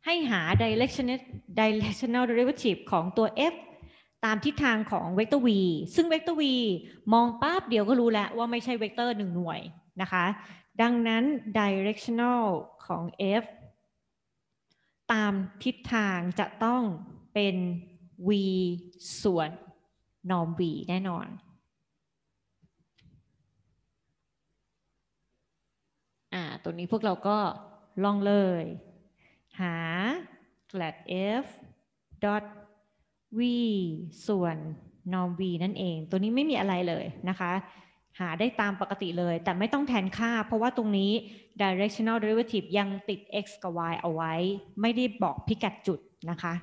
ให้หา directional directional derivative ของตัว f ตามทิศทางของเวกเตอร์ v ซึ่งเวกเตอร์ v มองปั๊บเดียวก็รู้แล้วว่าไม่ใช่เวกเตอร์หนึ่งหน่วยนะคะ ดังนั้น directional ของ f ตามทิศทางจะต้องเป็น v ส่วน norm v แน่นอน อ่า ตัวนี้พวกเราก็ลองเลย หา f l a t f dot v ส่วน norm v นั่นเอง ตัวนี้ไม่มีอะไรเลยนะคะหาได้ตามปกติเลยแต่ไม่ต้องแทนค่า เพราะว่าตรงนี้ directional derivative ยังติด x กับ y เอาไว้ ไม่ได้บอกพิกัดจุดนะคะ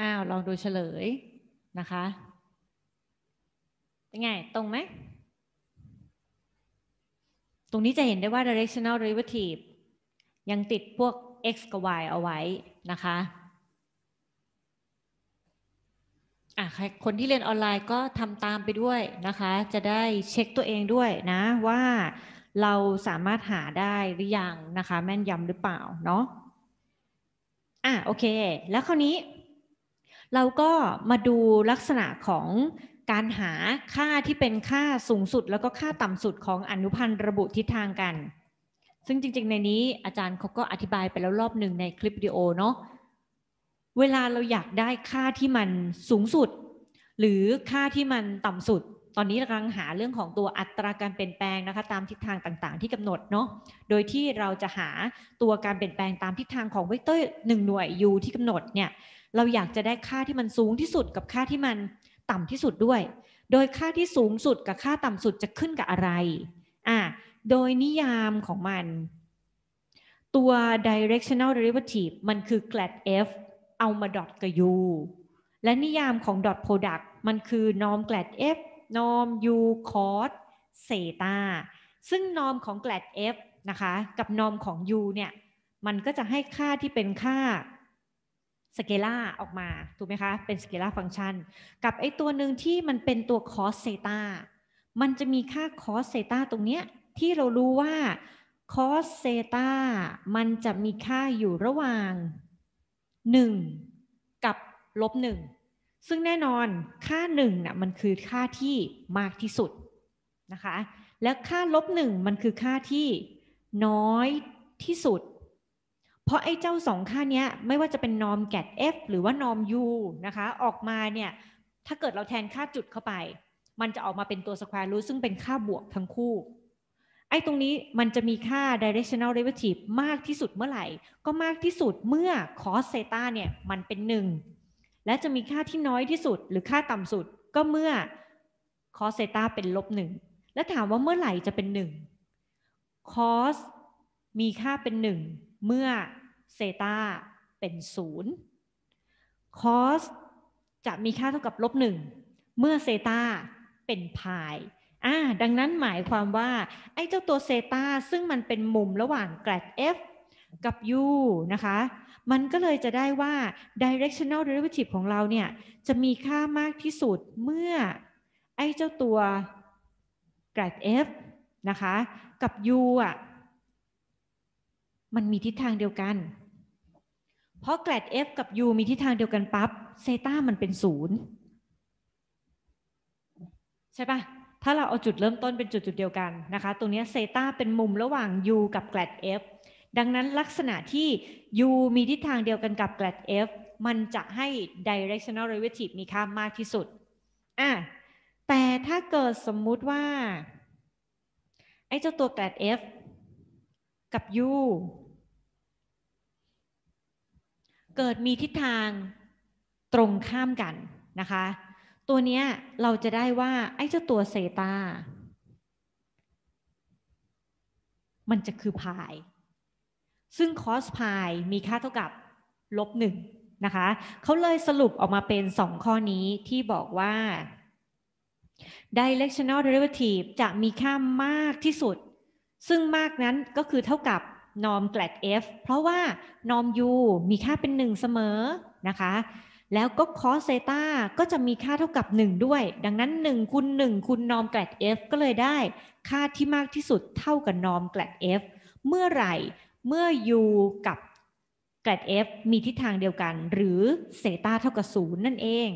อ้าว ลองดูเฉลย นะคะเป็นไงตรงไหมตรงนี้จะเห็นได้ว่า directional derivative ยังติดพวก x กับ y เอาไว้นะคะอ่ะคนที่เรียนออนไลน์ก็ทำตามไปด้วยนะคะ จะได้เช็คตัวเองด้วยนะ ว่าเราสามารถหาได้หรือยังนะคะ แม่นยำหรือเปล่า เนาะอ่ะโอเค แล้วคราวนี้เราก็มาดูลักษณะของการหาค่าที่เป็นค่าสูงสุดแล้วก็ค่าต่ำสุดของอนุพันธ์ระบุทิศทางกัน ซึ่งจริงๆ ในนี้อาจารย์เขาก็อธิบายไปแล้วรอบหนึ่งในคลิปวิดีโอเนาะ เวลาเราอยากได้ค่าที่มันสูงสุด หรือค่าที่มันต่ำสุด ตอนนี้เรากำลังหาเรื่องของตัวอัตราการเปลี่ยนแปลงนะคะตามทิศทางต่างๆ ที่กำหนดเนาะ โดยที่เราจะหาตัวการเปลี่ยนแปลงตามทิศทางของเวกเตอร์หนึ่งหน่วย u ที่กำหนดเนี่ยเราอยากจะได้ค่าที่มันสูงที่สุดกับค่าที่มันต่ำที่สุดด้วย โดยค่าที่สูงสุดกับค่าต่ำสุดจะขึ้นกับอะไร อ่า โดยนิยามของมัน ตัว directional derivative มันคือ glad f เอามา dot กับ u และนิยามของ dot product มันคือ norm glad f norm u cos เซตาซึ่ง norm ของ glad f นะคะ กับ norm ของ u เนี่ย มันก็จะให้ค่าที่เป็นค่าสเกล่าออกมาถูกไหมคะเป็นสเกล่าฟังก์ชันกับไอตัวหนึ่งที่มันเป็นตัวคอสเซตามันจะมีค่าคอสเซตาตรงเนี้ยที่เรารู้ว่าคอสเซตามันจะมีค่าอยู่ระหว่าง 1 กับ ลบหนึ่งซึ่งแน่นอนค่า1นึ่งนะ่มันคือค่าที่มากที่สุดนะคะและค่าลบหนึ่งมันคือค่าที่น้อยที่สุดเพราะไอ้เจ้าสองค่านี้ไม่ว่าจะเป็นนอมแกด f หรือว่านอม u นะคะออกมาเนี่ย ถ้าเกิดเราแทนค่าจุดเข้าไป มันจะออกมาเป็นตัวสแควร์รูทซึ่งเป็นค่าบวกทั้งคู่ ไอ้ตรงนี้มันจะมีค่า directional derivative มากที่สุดเมื่อไหร่ ก็มากที่สุดเมื่อ cos เซตาเนี่ยมันเป็นหนึ่งและจะมีค่าที่น้อยที่สุดหรือค่าต่ำสุดก็เมื่อ cos เซตาเป็นลบหนึ่งและถามว่าเมื่อไหร่จะเป็นหนึ่ง cos มีค่าเป็นหนึ่งเมื่อเซตาเป็นศูนย์คสจะมีค่าเท่ากับลบหนึ่งเมื่อเซตาเป็นพาย่ดังนั้นหมายความว่า ไอ้เจ้าตัวเซตาซึ่งมันเป็นมุมระหว่างแกรด f กับ u นะคะ มันก็เลยจะได้ว่า directional derivative ของเราเนี่ย จะมีค่ามากที่สุดเมื่อไอ้เจ้าตัวแกรด f นะคะกับ u อ่ะมันมีทิศทางเดียวกัน เพราะแกลด F กับ U มีทิศทางเดียวกันปับ๊บเซต้ามันเป็นศูนย์ใช่ปะถ้าเราเอาจุดเริ่มต้นเป็นจุดจุดเดียวกันนะคะตรงนี้เซต้าเป็นมุมระหว่าง U กับแกลด F ดังนั้นลักษณะที่ U มีทิศทางเดียวกันกับแกลด F มันจะให้ directional derivative มีค่ามากที่สุดอ่ะแต่ถ้าเกิดสมมุติว่า ไอ้เจ้าตัวแกลด F กับยูเกิดมีทิศทางตรงข้ามกันนะคะตัวเนี้ยเราจะได้ว่าไอ้เจ้าตัวเซตามันจะคือพาย ซึ่งคอสพายมีค่าเท่ากับ ลบหนึ่งนะคะเขาเลยสรุปออกมาเป็น2ข้อนี้ที่บอกว่า directional derivative จะมีค่ามากที่สุดซึ่งมากนั้นก็คือเท่ากับนอม glad f เพราะว่านอม u มีค่าเป็น 1 เสมอนะคะ แล้วก็คอสเซตาก็จะมีค่าเท่ากับ 1 ด้วย ดังนั้น 1คูณ1คูณนอม glad f ก็เลยได้ค่าที่มากที่สุดเท่ากับนอม glad f เมื่อไหร่ เมื่อ u กับ glad f มีทิศทางเดียวกัน หรือเซตาเท่ากับ 0 นั่นเอง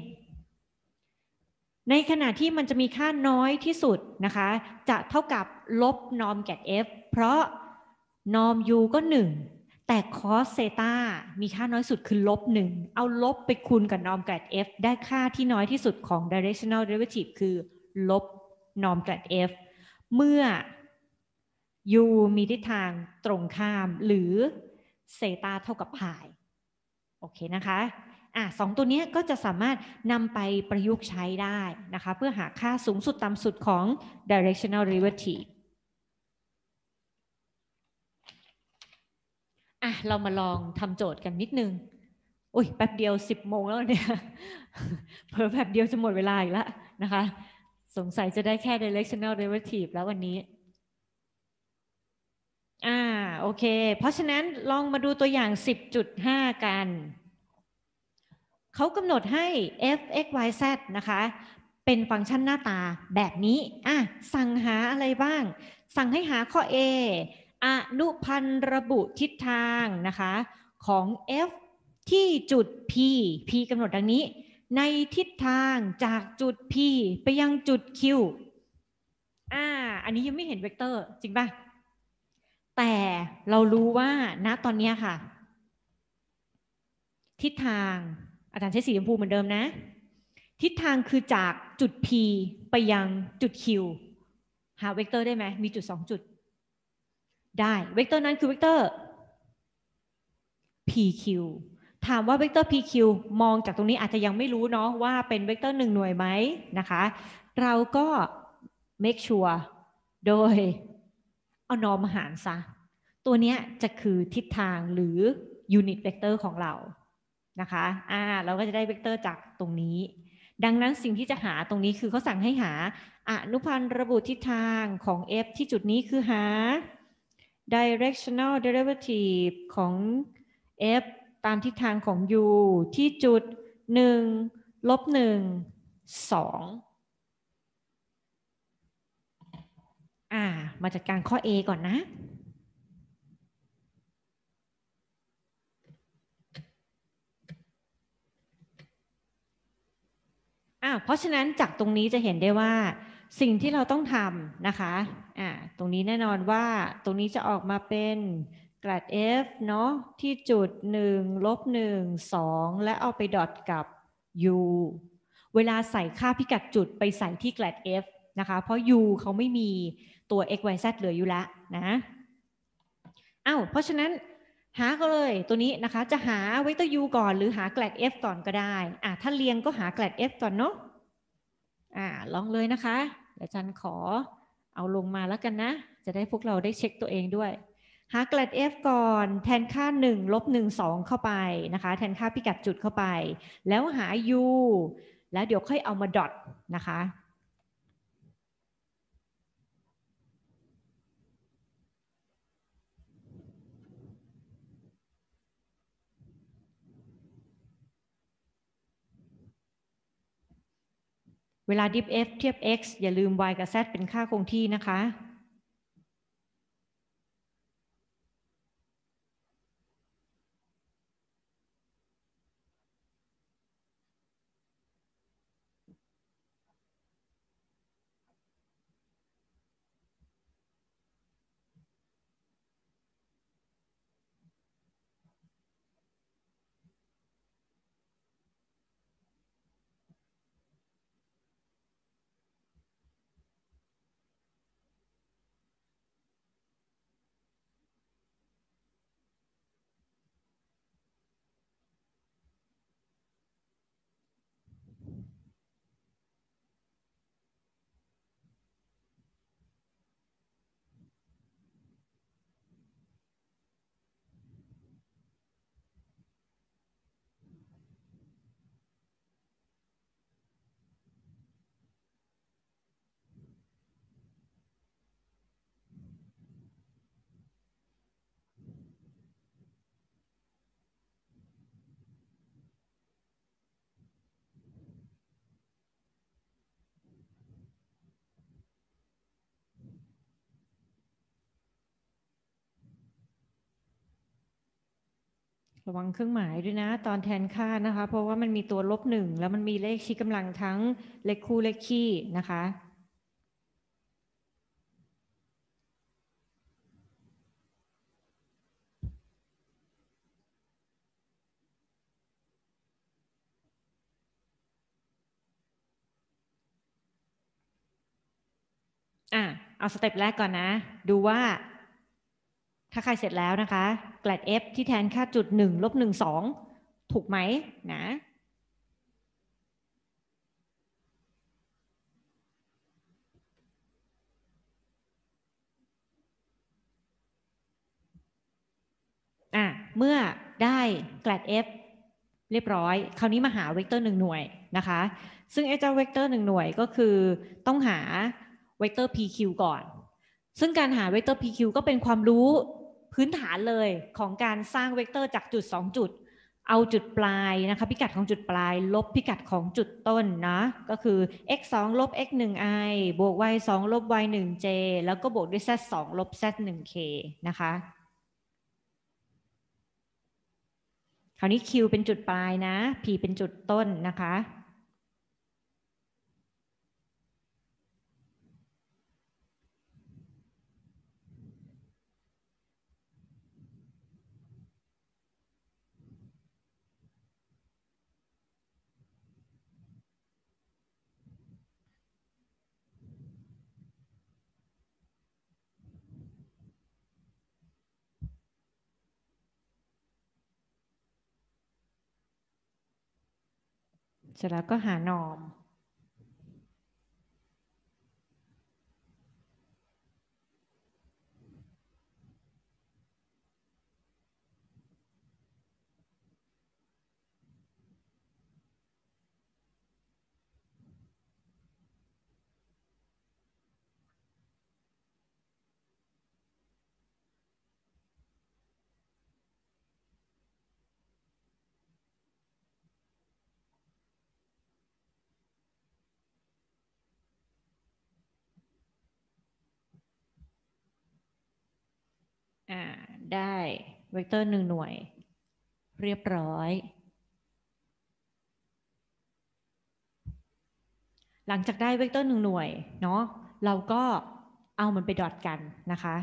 ในขณะที่มันจะมีค่าน้อยที่สุดนะคะจะเท่ากับลบนอมแกด f เพราะนอมย u ก็หนึ่งแต่คอสเซตามีค่าน้อยสุดคือลบหนึ่งเอาลบไปคูณกับนอมแกด f ได้ค่าที่น้อยที่สุดของ directional derivative คือลบนอมแกด f เมื่อ u มีทิศทางตรงข้าม หรือเซตาเท่ากับพายโอเคนะคะอ่ะสองตัวนี้ก็จะสามารถนำไปประยุกต์ใช้ได้นะคะ เพื่อหาค่าสูงสุดต่ำสุดของ directional derivative อ่ะเรามาลองทำโจทย์กันนิดนึง อุ้ยแป๊บเดียวสิบโมงแล้วเนี่ยเพอแป๊บเดียวจะหมดเวลาอีกแล้วนะคะ สงสัยจะได้แค่ directional derivative แล้ววันนี้อ่าโอเค เพราะฉะนั้นลองมาดูตัวอย่าง 10.5 กัน เขากำหนดให้ f x y z นะคะ เป็นฟังก์ชันหน้าตาแบบนี้อ่ะสั่งหาอะไรบ้าง สั่งให้หาข้อ a อนุพันธ์ระบุทิศทางนะคะ ของ f ที่จุด p p กำหนดดังนี้ ในทิศทางจากจุด p ไปยังจุด q อ่า อันนี้ยังไม่เห็นเวกเตอร์จริงป่ะ แต่เรารู้ว่าณตอนนี้ค่ะ ทิศทาง อาจารย์ใช้สีชมพูเหมือนเดิมนะ ทิศทางคือจากจุด p ไปยังจุด q หาเวกเตอร์ได้ไหมมีจุด 2 จุดได้เวกเตอร์นั้นคือเวกเตอร์ PQ ถามว่าเวกเตอร์ PQ มองจากตรงนี้อาจจะยังไม่รู้เนาะว่าเป็นเวกเตอร์หนึ่งหน่วยไหมนะคะ เราก็ make sure โดยเอานอมหารซะ ตัวนี้จะคือทิศทางหรือยูนิตเวกเตอร์ของเรา นะคะ อ่า เราก็จะได้เวกเตอร์จากตรงนี้ ดังนั้นสิ่งที่จะหาตรงนี้คือเขาสั่งให้หาอนุพันธ์ระบุทิศทางของ f ที่จุดนี้คือหา directional derivative ของ f ตามทิศทางของ u ที่จุด 1 ลบ 1 2 อ่ามาจัดการข้อ A ก่อนนะอ่าเพราะฉะนั้นจากตรงนี้จะเห็นได้ว่าสิ่งที่เราต้องทำนะคะ อ่า ตรงนี้แน่นอนว่าตรงนี้จะออกมาเป็นกรด f เนาะที่จุด 1 ลบ 1 2 และเอาไปดอทกับ u เวลาใส่ค่าพิกัดจุดไปใส่ที่กรด f นะคะ เพราะ u เขาไม่มีตัว x y z เหลืออยู่แล้วนะอ้าวเพราะฉะนั้นหาก็เลยตัวนี้นะคะจะหาเวกเตอร์ u ก่อนหรือหากรด f ก่อนก็ได้ อ่ะถ้าเรียงก็หากรด f ก่อนเนาะอ่าลองเลยนะคะอาจารย์ขอเอาลงมาแล้วกันนะ จะได้พวกเราได้เช็คตัวเองด้วย หาแกรด f ก่อนแทนค่า1ลบ1 2 เข้าไปนะคะ แทนค่าพิกัดจุดเข้าไป แล้วหา u แล้วเดี๋ยวค่อยเอามาดอทนะคะเวลาดิฟ f เทียบ x อย่าลืม y กับ z เป็นค่าคงที่นะคะระวังเครื่องหมายด้วยนะตอนแทนค่านะคะเพราะว่ามันมีตัวลบหนึ่งแล้วมันมีเลขชี้กำลังทั้งเลขคู่เลขคี่นะคะอ่ะเอาสเต็ปแรกก่อนนะดูว่าถ้าใครเสร็จแล้วนะคะแกลด f ที่แทนค่าจุด1ลบ1 2 ถูกไหมนะ อ่ะ เมื่อได้แกลด f เรียบร้อย คราวนี้มาหาเวกเตอร์หนึ่งหน่วยนะคะ ซึ่งไอ้เจ้าเวกเตอร์หนึ่งหน่วยก็คือต้องหาเวกเตอร์ pq ก่อน ซึ่งการหาเวกเตอร์ pq ก็เป็นความรู้พื้นฐานเลยของการสร้างเวกเตอร์จากจุด 2 จุด เอาจุดปลายนะคะ พิกัดของจุดปลาย ลบพิกัดของจุดต้นนะ ก็คือ x 2ลบ x 1 i บวก y 2ลบ y 1 j แล้วก็บวกด้วย z 2ลบ z 1 k นะคะ คราวนี้ q เป็นจุดปลายนะ p เป็นจุดต้นนะคะเสร็จแล้วก็หานอมได้เวกเตอร์หนึ่งหน่วยเรียบร้อย หลังจากได้เวกเตอร์หนึ่งหน่วยเนาะเราก็เอามันไปดอทกันนะคะ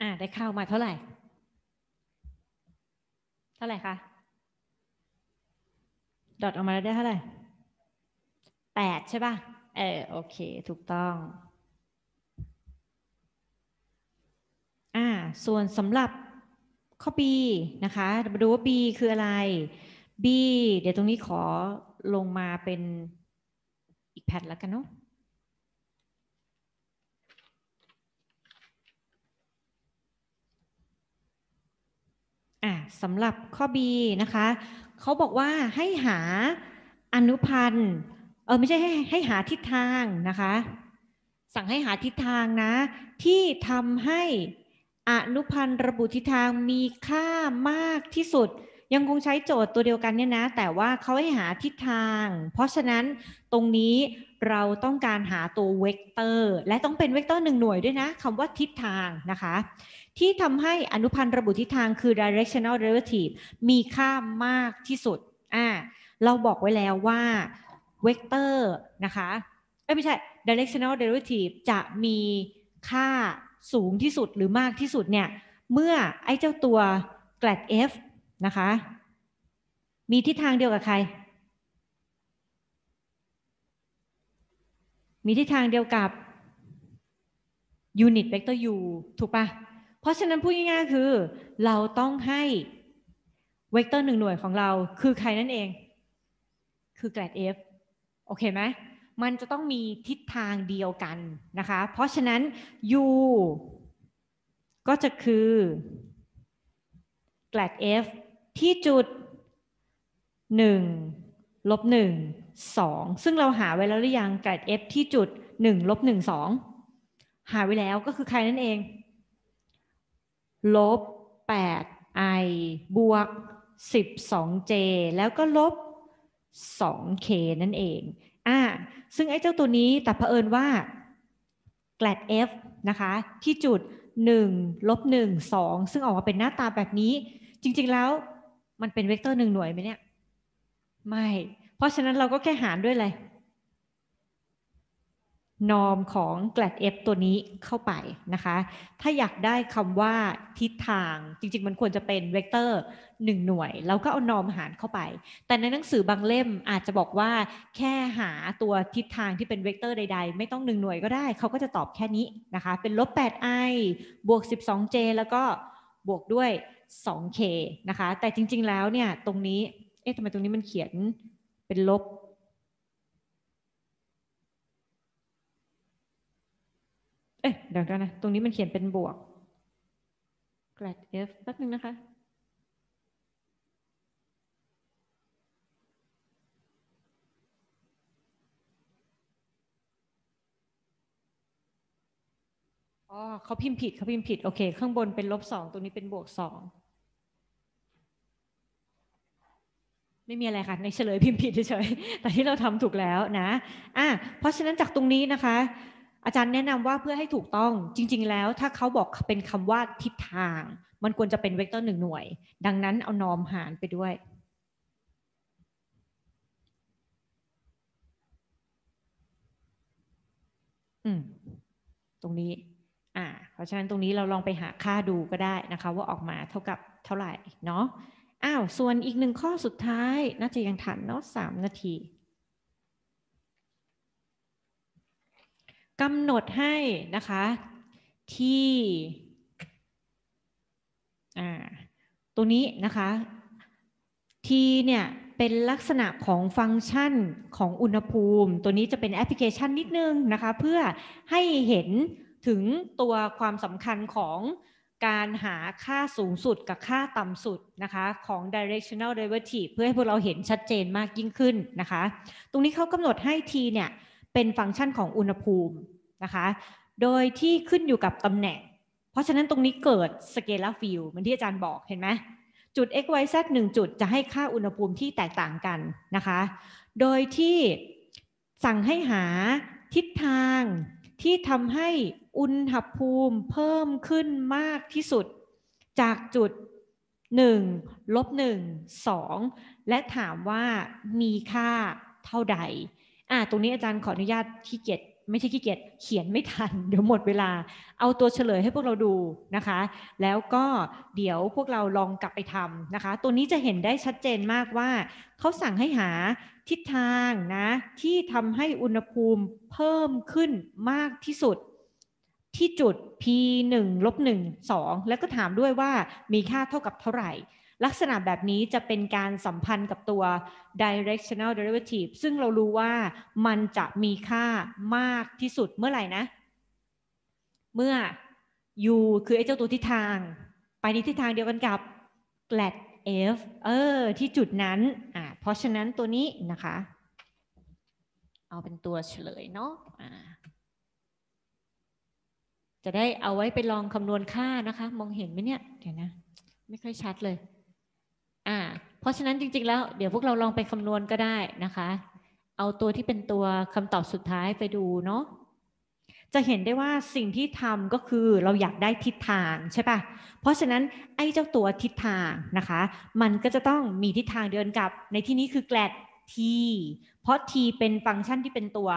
อ่าได้ข้าวมาเท่าไหร่ เท่าไหร่คะ ดอทออกมาได้เท่าไหร่แปดใช่ป่ะ เออโอเค ถูกต้อง อ่าส่วนสำหรับข้อ B นะคะมาดูว่า B คืออะไร B เดี๋ยวตรงนี้ขอลงมาเป็นอีกแผ่นแล้วกันเนาะอ่าสำหรับข้อ B นะคะเขาบอกว่าให้หาอนุพันธ์เออไม่ใช่ให้ให้หาทิศทางนะคะ สั่งให้หาทิศทางนะ ที่ทำให้อนุพันธ์ระบุทิศทางมีค่ามากที่สุด ยังคงใช้โจทย์ตัวเดียวกันเนี่ยนะ แต่ว่าเขาให้หาทิศทาง เพราะฉะนั้นตรงนี้เราต้องการหาตัวเวกเตอร์ และต้องเป็นเวกเตอร์หนึ่งหน่วยด้วยนะคำว่าทิศทางนะคะที่ทำให้อนุพันธ์ระบุทิศทางคือ directional derivative มีค่ามากที่สุด อ่า เราบอกไว้แล้วว่าเวกเตอร์นะคะไม่ใช่ directional derivative จะมีค่าสูงที่สุดหรือมากที่สุดเนี่ย เมื่อไอ้เจ้าตัว g r a d f นะคะ มีทิศทางเดียวกับใคร มีทิศทางเดียวกับ unit vector u ถูกปะเพราะฉะนั้นพูดง่ายๆคือเราต้องให้เวกเตอร์หนึ่งหน่วยของเราคือใครนั่นเอง คือแกรด f โอเคไหมมันจะต้องมีทิศทางเดียวกันนะคะเพราะฉะนั้น u ก็จะคือแกลด f ที่จุด 1 ลบ 1 2 ซึ่งเราหาไว้แล้วหรือยังแกลด f ที่จุด1ลบ 1 2 หาไว้แล้วก็คือใครนั่นเองลบ 8i บวก 12j แล้วก็ลบ 2k นั่นเอง อ่าซึ่งไอ้เจ้าตัวนี้แต่เผอิญว่าแกลด f นะคะ ที่จุด 1 ลบ1 2 ซึ่งออกมาเป็นหน้าตาแบบนี้ จริงๆแล้วมันเป็นเวกเตอร์หนึ่งหน่วยไหมเนี่ย ไม่ เพราะฉะนั้นเราก็แค่หารด้วยเลยนอมของ glad f ตัวนี้เข้าไปนะคะ ถ้าอยากได้คำว่าทิศทางจริงๆมันควรจะเป็นเวกเตอร์หนึ่งหน่วย แล้วก็เอานอมหารเข้าไป แต่ในหนังสือบางเล่มอาจจะบอกว่าแค่หาตัวทิศทางที่เป็นเวกเตอร์ใดๆ ไม่ต้องหนึ่งหน่วยก็ได้ เขาก็จะตอบแค่นี้นะคะ เป็นลบ 8i บวก 12j แล้วก็บวกด้วย 2k นะคะ แต่จริงๆแล้วเนี่ยตรงนี้ เอ๊ะทำไมตรงนี้มันเขียนเป็นลบเอ๊ะเดี๋ยวนะตรงนี้มันเขียนเป็นบวก grad f แป๊บนึงนะคะอ๋อเขาพิมพ์ผิดเขาพิมพ์ผิดโอเคข้างบนเป็นลบสอง ตรงนี้เป็นบวกสองไม่มีอะไรค่ะในเฉลยพิมพ์ผิดเฉยแต่ที่เราทำถูกแล้วนะอ่ะเพราะฉะนั้นจากตรงนี้นะคะอาจารย์แนะนำว่าเพื่อให้ถูกต้องจริงๆแล้วถ้าเขาบอกเป็นคำว่าทิศทาง มันควรจะเป็นเวกเตอร์หนึ่งหน่วย ดังนั้นเอานอมหารไปด้วยอืมตรงนี้ อ่าเพราะฉะนั้นตรงนี้เราลองไปหาค่าดูก็ได้นะคะ ว่าออกมาเท่ากับเท่าไหร่เนาะอ้าว ส่วนอีกหนึ่งข้อสุดท้ายน่าจะยังทันเนาะสามนาทีกำหนดให้นะคะที่ตัวนี้นะคะที่เนี่ยเป็นลักษณะของฟังก์ชันของอุณหภูมิ ตัวนี้จะเป็นแอปพลิเคชันนิดนึงนะคะ เพื่อให้เห็นถึงตัวความสำคัญของการหาค่าสูงสุดกับค่าต่ำสุดนะคะ ของ directional derivative เพื่อให้พวกเราเห็นชัดเจนมากยิ่งขึ้นนะคะ ตรงนี้เขากำหนดให้ t เนี่ยเป็นฟังก์ชันของอุณหภูมินะคะ โดยที่ขึ้นอยู่กับตำแหน่ง เพราะฉะนั้นตรงนี้เกิดสเกลาร์ฟิลเหมือนที่อาจารย์บอกเห็นไหม จุด x y z 1 จุดจะให้ค่าอุณหภูมิที่แตกต่างกันนะคะ โดยที่สั่งให้หาทิศทางที่ทำให้อุณหภูมิเพิ่มขึ้นมากที่สุดจากจุด1ลบ1 2 และถามว่ามีค่าเท่าใดอ่าตรงนี้อาจารย์ขออนุญาตขี้เกียจ ไม่ใช่ขี้เกียจ เขียนไม่ทัน เดี๋ยวหมดเวลา เอาตัวเฉลยให้พวกเราดูนะคะ แล้วก็เดี๋ยวพวกเราลองกลับไปทำนะคะ ตัวนี้จะเห็นได้ชัดเจนมากว่า เขาสั่งให้หาทิศทางนะ ที่ทำให้อุณหภูมิเพิ่มขึ้นมากที่สุด ที่จุด p 1ลบ1 2 แล้วก็ถามด้วยว่ามีค่าเท่ากับเท่าไหร่ลักษณะแบบนี้จะเป็นการสัมพันธ์กับตัว directional derivative ซึ่งเรารู้ว่ามันจะมีค่ามากที่สุดเมื่อไหร่นะ เมื่อ u คือไอ้เจ้าตัวทิศทาง ไปในทิศทางเดียวกันกับ glad f เออที่จุดนั้นอ่าเพราะฉะนั้นตัวนี้นะคะ เอาเป็นตัวเฉลยเนาะจะได้เอาไว้ไปลองคำนวณค่านะคะ มองเห็นไหมเนี่ย เดี๋ยวนะ ไม่ค่อยชัดเลยเพราะฉะนั้นจริง ๆ แล้ว เดี๋ยวพวกเราลองไปคำนวณก็ได้นะคะ เอาตัวที่เป็นตัวคำตอบสุดท้ายไปดู เนาะจะเห็นได้ว่าสิ่งที่ทำก็คือเราอยากได้ทิศทางใช่ปะ่ะเพราะฉะนั้น ไอ้เจ้าตัวทิศทางนะคะ มันก็จะต้องมีทิศทางเดินกับในที่นี้คือแกลด t เพราะ t เป็นฟังก์ชันที่เป็นตัว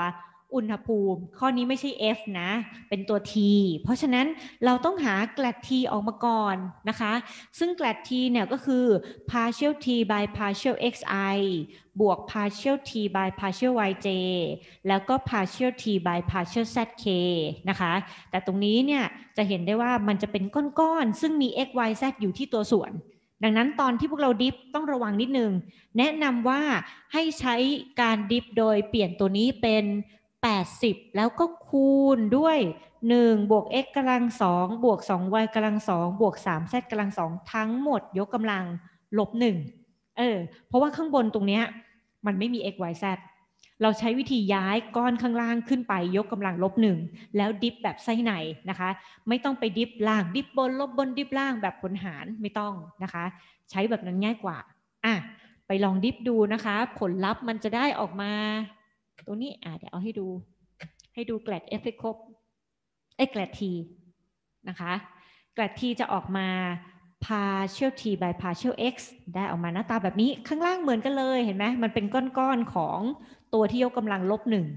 อุณหภูมิ ข้อนี้ไม่ใช่ F นะ เป็นตัว T เพราะฉะนั้นเราต้องหาแกลด T ออกมาก่อนนะคะ ซึ่งแกลด T เนี่ยก็คือ partial T by partial xi บวก partial T by partial yj แล้วก็ partial T by partial zk นะคะ แต่ตรงนี้เนี่ยจะเห็นได้ว่ามันจะเป็นก้อนๆ ซึ่งมี x y z อยู่ที่ตัวส่วน ดังนั้นตอนที่พวกเราดิฟต้องระวังนิดนึง แนะนำว่าให้ใช้การดิฟโดยเปลี่ยนตัวนี้เป็น80 แล้วก็คูณด้วย 1 บวก x กำลัง 2 บวก 2y กำลัง 2 บวก 3z กำลัง2ทั้งหมดยกกำลังลบ1เออเพราะว่าข้างบนตรงเนี้ยมันไม่มี x y z เราใช้วิธีย้ายก้อนข้างล่างขึ้นไปยกกำลังลบหนึ่งแล้วดิฟแบบไส้ในนะคะไม่ต้องไปดิฟล่างดิฟบน ลบบนดิฟล่างแบบผลหารไม่ต้องนะคะใช้แบบนั้นง่ายกว่าอ่ะไปลองดิฟดูนะคะผลลัพธ์มันจะได้ออกมาตรงนี้อ่าเดี๋ยวเอาให้ดูให้ดูแกลดเอฟเฟกคบไอ้แกลดทีนะคะแกลดทีจะออกมา partial t by partial x ได้ออกมาหน้าตาแบบนี้ข้างล่างเหมือนกันเลยเห็นไหมมันเป็นก้อนๆของตัวที่ยกกำลังลบหนึ่ง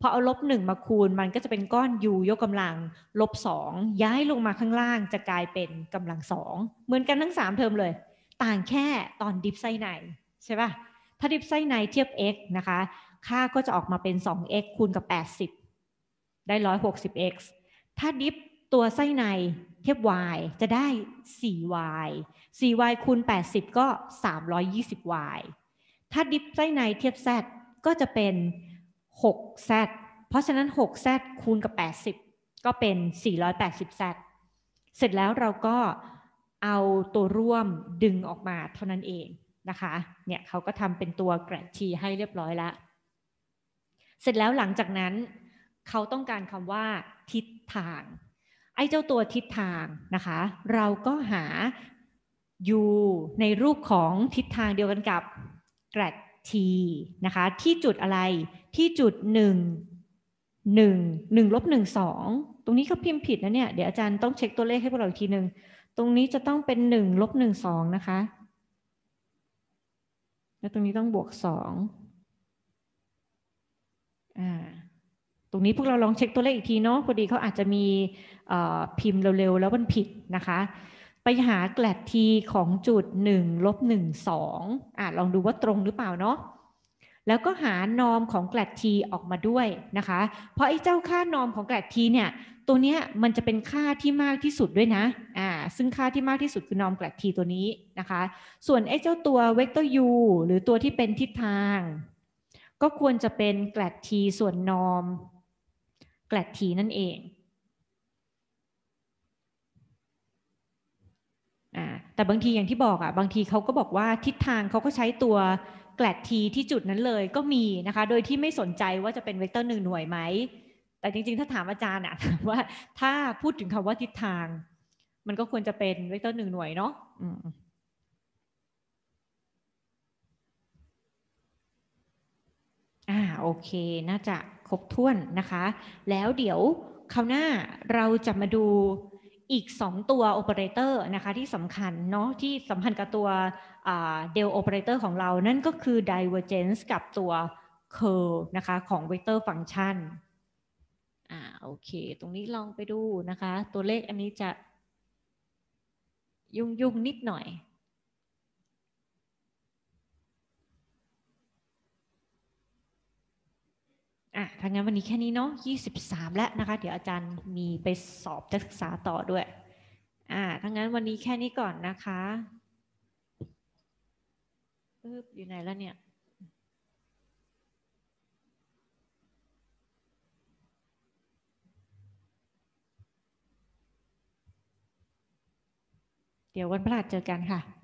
พอเอาลบหนึ่งมาคูณมันก็จะเป็นก้อน u ยกกำลังลบสองย้ายลงมาข้างล่างจะกลายเป็นกำลังสองเหมือนกันทั้งสามเทอมเลย ต่างแค่ตอนดิฟไน์ในใช่ปะ่ะถ้าดิฟไน์ในเทียบ x นะคะค่าก็จะออกมาเป็น 2x คูณกับ 80 ได้ 160x ถ้าดิฟตัวไส้ในเทียบ y จะได้ 4y 4y คูณ80 ก็ 320y ถ้าดิฟไส้ในเทียบ z ก็จะเป็น 6z เพราะฉะนั้น 6z คูณกับ 80 ก็เป็น 480z เสร็จแล้วเราก็เอาตัวร่วมดึงออกมาเท่านั้นเองนะคะ เนี่ยเขาก็ทำเป็นตัวแกรชีให้เรียบร้อยแล้วเสร็จแล้วหลังจากนั้นเขาต้องการคำว่าทิศทางไอ้เจ้าตัวทิศทางนะคะเราก็หาอยู่ในรูปของทิศทางเดียวกันกับแกรดทีนะคะ ที่จุดอะไรที่จุด 1 1 1ลบ1 2 ตรงนี้ก็พิมพ์ผิดนะเนี่ยเดี๋ยวอาจารย์ต้องเช็คตัวเลขให้พวกเราอีกทีหนึ่งตรงนี้จะต้องเป็น1ลบ1 2นะคะแล้วตรงนี้ต้องบวก2ตรงนี้พวกเราลองเช็คตัวเลขอีกทีเนาะพอดีเขาอาจจะมีพิมพ์เร็วๆ แล้วมันผิดนะคะ ไปหาแกลดทีของจุด1ลบ1 2อ่าลองดูว่าตรงหรือเปล่าเนาะแล้วก็หานอมของแกลดทีออกมาด้วยนะคะ เพราะไอ้เจ้าค่านอมของแกลดทีเนี่ย ตัวเนี้ยมันจะเป็นค่าที่มากที่สุดด้วยนะอ่าซึ่งค่าที่มากที่สุดคือนอมแกลดทีตัวนี้นะคะส่วนไอ้เจ้าตัวเวกเตอร์ยูหรือตัวที่เป็นทิศทางก็ควรจะเป็นแกลดทีส่วนนอมแกลดทีนั่นเองอแต่บางทีอย่างที่บอกอ่ะบางทีเขาก็บอกว่าทิศทางเขาก็ใช้ตัวแกลดทีที่จุดนั้นเลยก็มีนะคะ โดยที่ไม่สนใจว่าจะเป็นเวกเตอร์หนึ่งหน่วยไหม แต่จริง ๆถ้าถามอาจารย์อะว่าถ้าพูดถึงคำาว่าทิศทางมันก็ควรจะเป็นเวกเตอร์หนึ่งหน่วยเนาะอ่าโอเค น่าจะครบถ้วนนะคะ แล้วเดี๋ยวคราวหน้าเราจะมาดูอีก 2 ตัวโอเปอเรเตอร์นะคะ ที่สำคัญ เนาะที่สัมพันธ์กับตัวเดลโอเปอเรเตอร์ของเรานั่นก็คือ divergence กับตัว curl นะคะ ของ vector function อ่าโอเค ตรงนี้ลองไปดูนะคะ ตัวเลขอันนี้จะยุ่งยุ่งนิดหน่อยอ่ะถ้างั้นวันนี้แค่นี้เนาะยี่สิบสามแล้วนะคะ เดี๋ยวอาจารย์มีไปสอบจะศึกษาต่อด้วยอ่าถ้างั้นวันนี้แค่นี้ก่อนนะคะปึ๊บอยู่ไหนแล้วเนี่ย เดี๋ยววันพฤหัสเจอกันค่ะ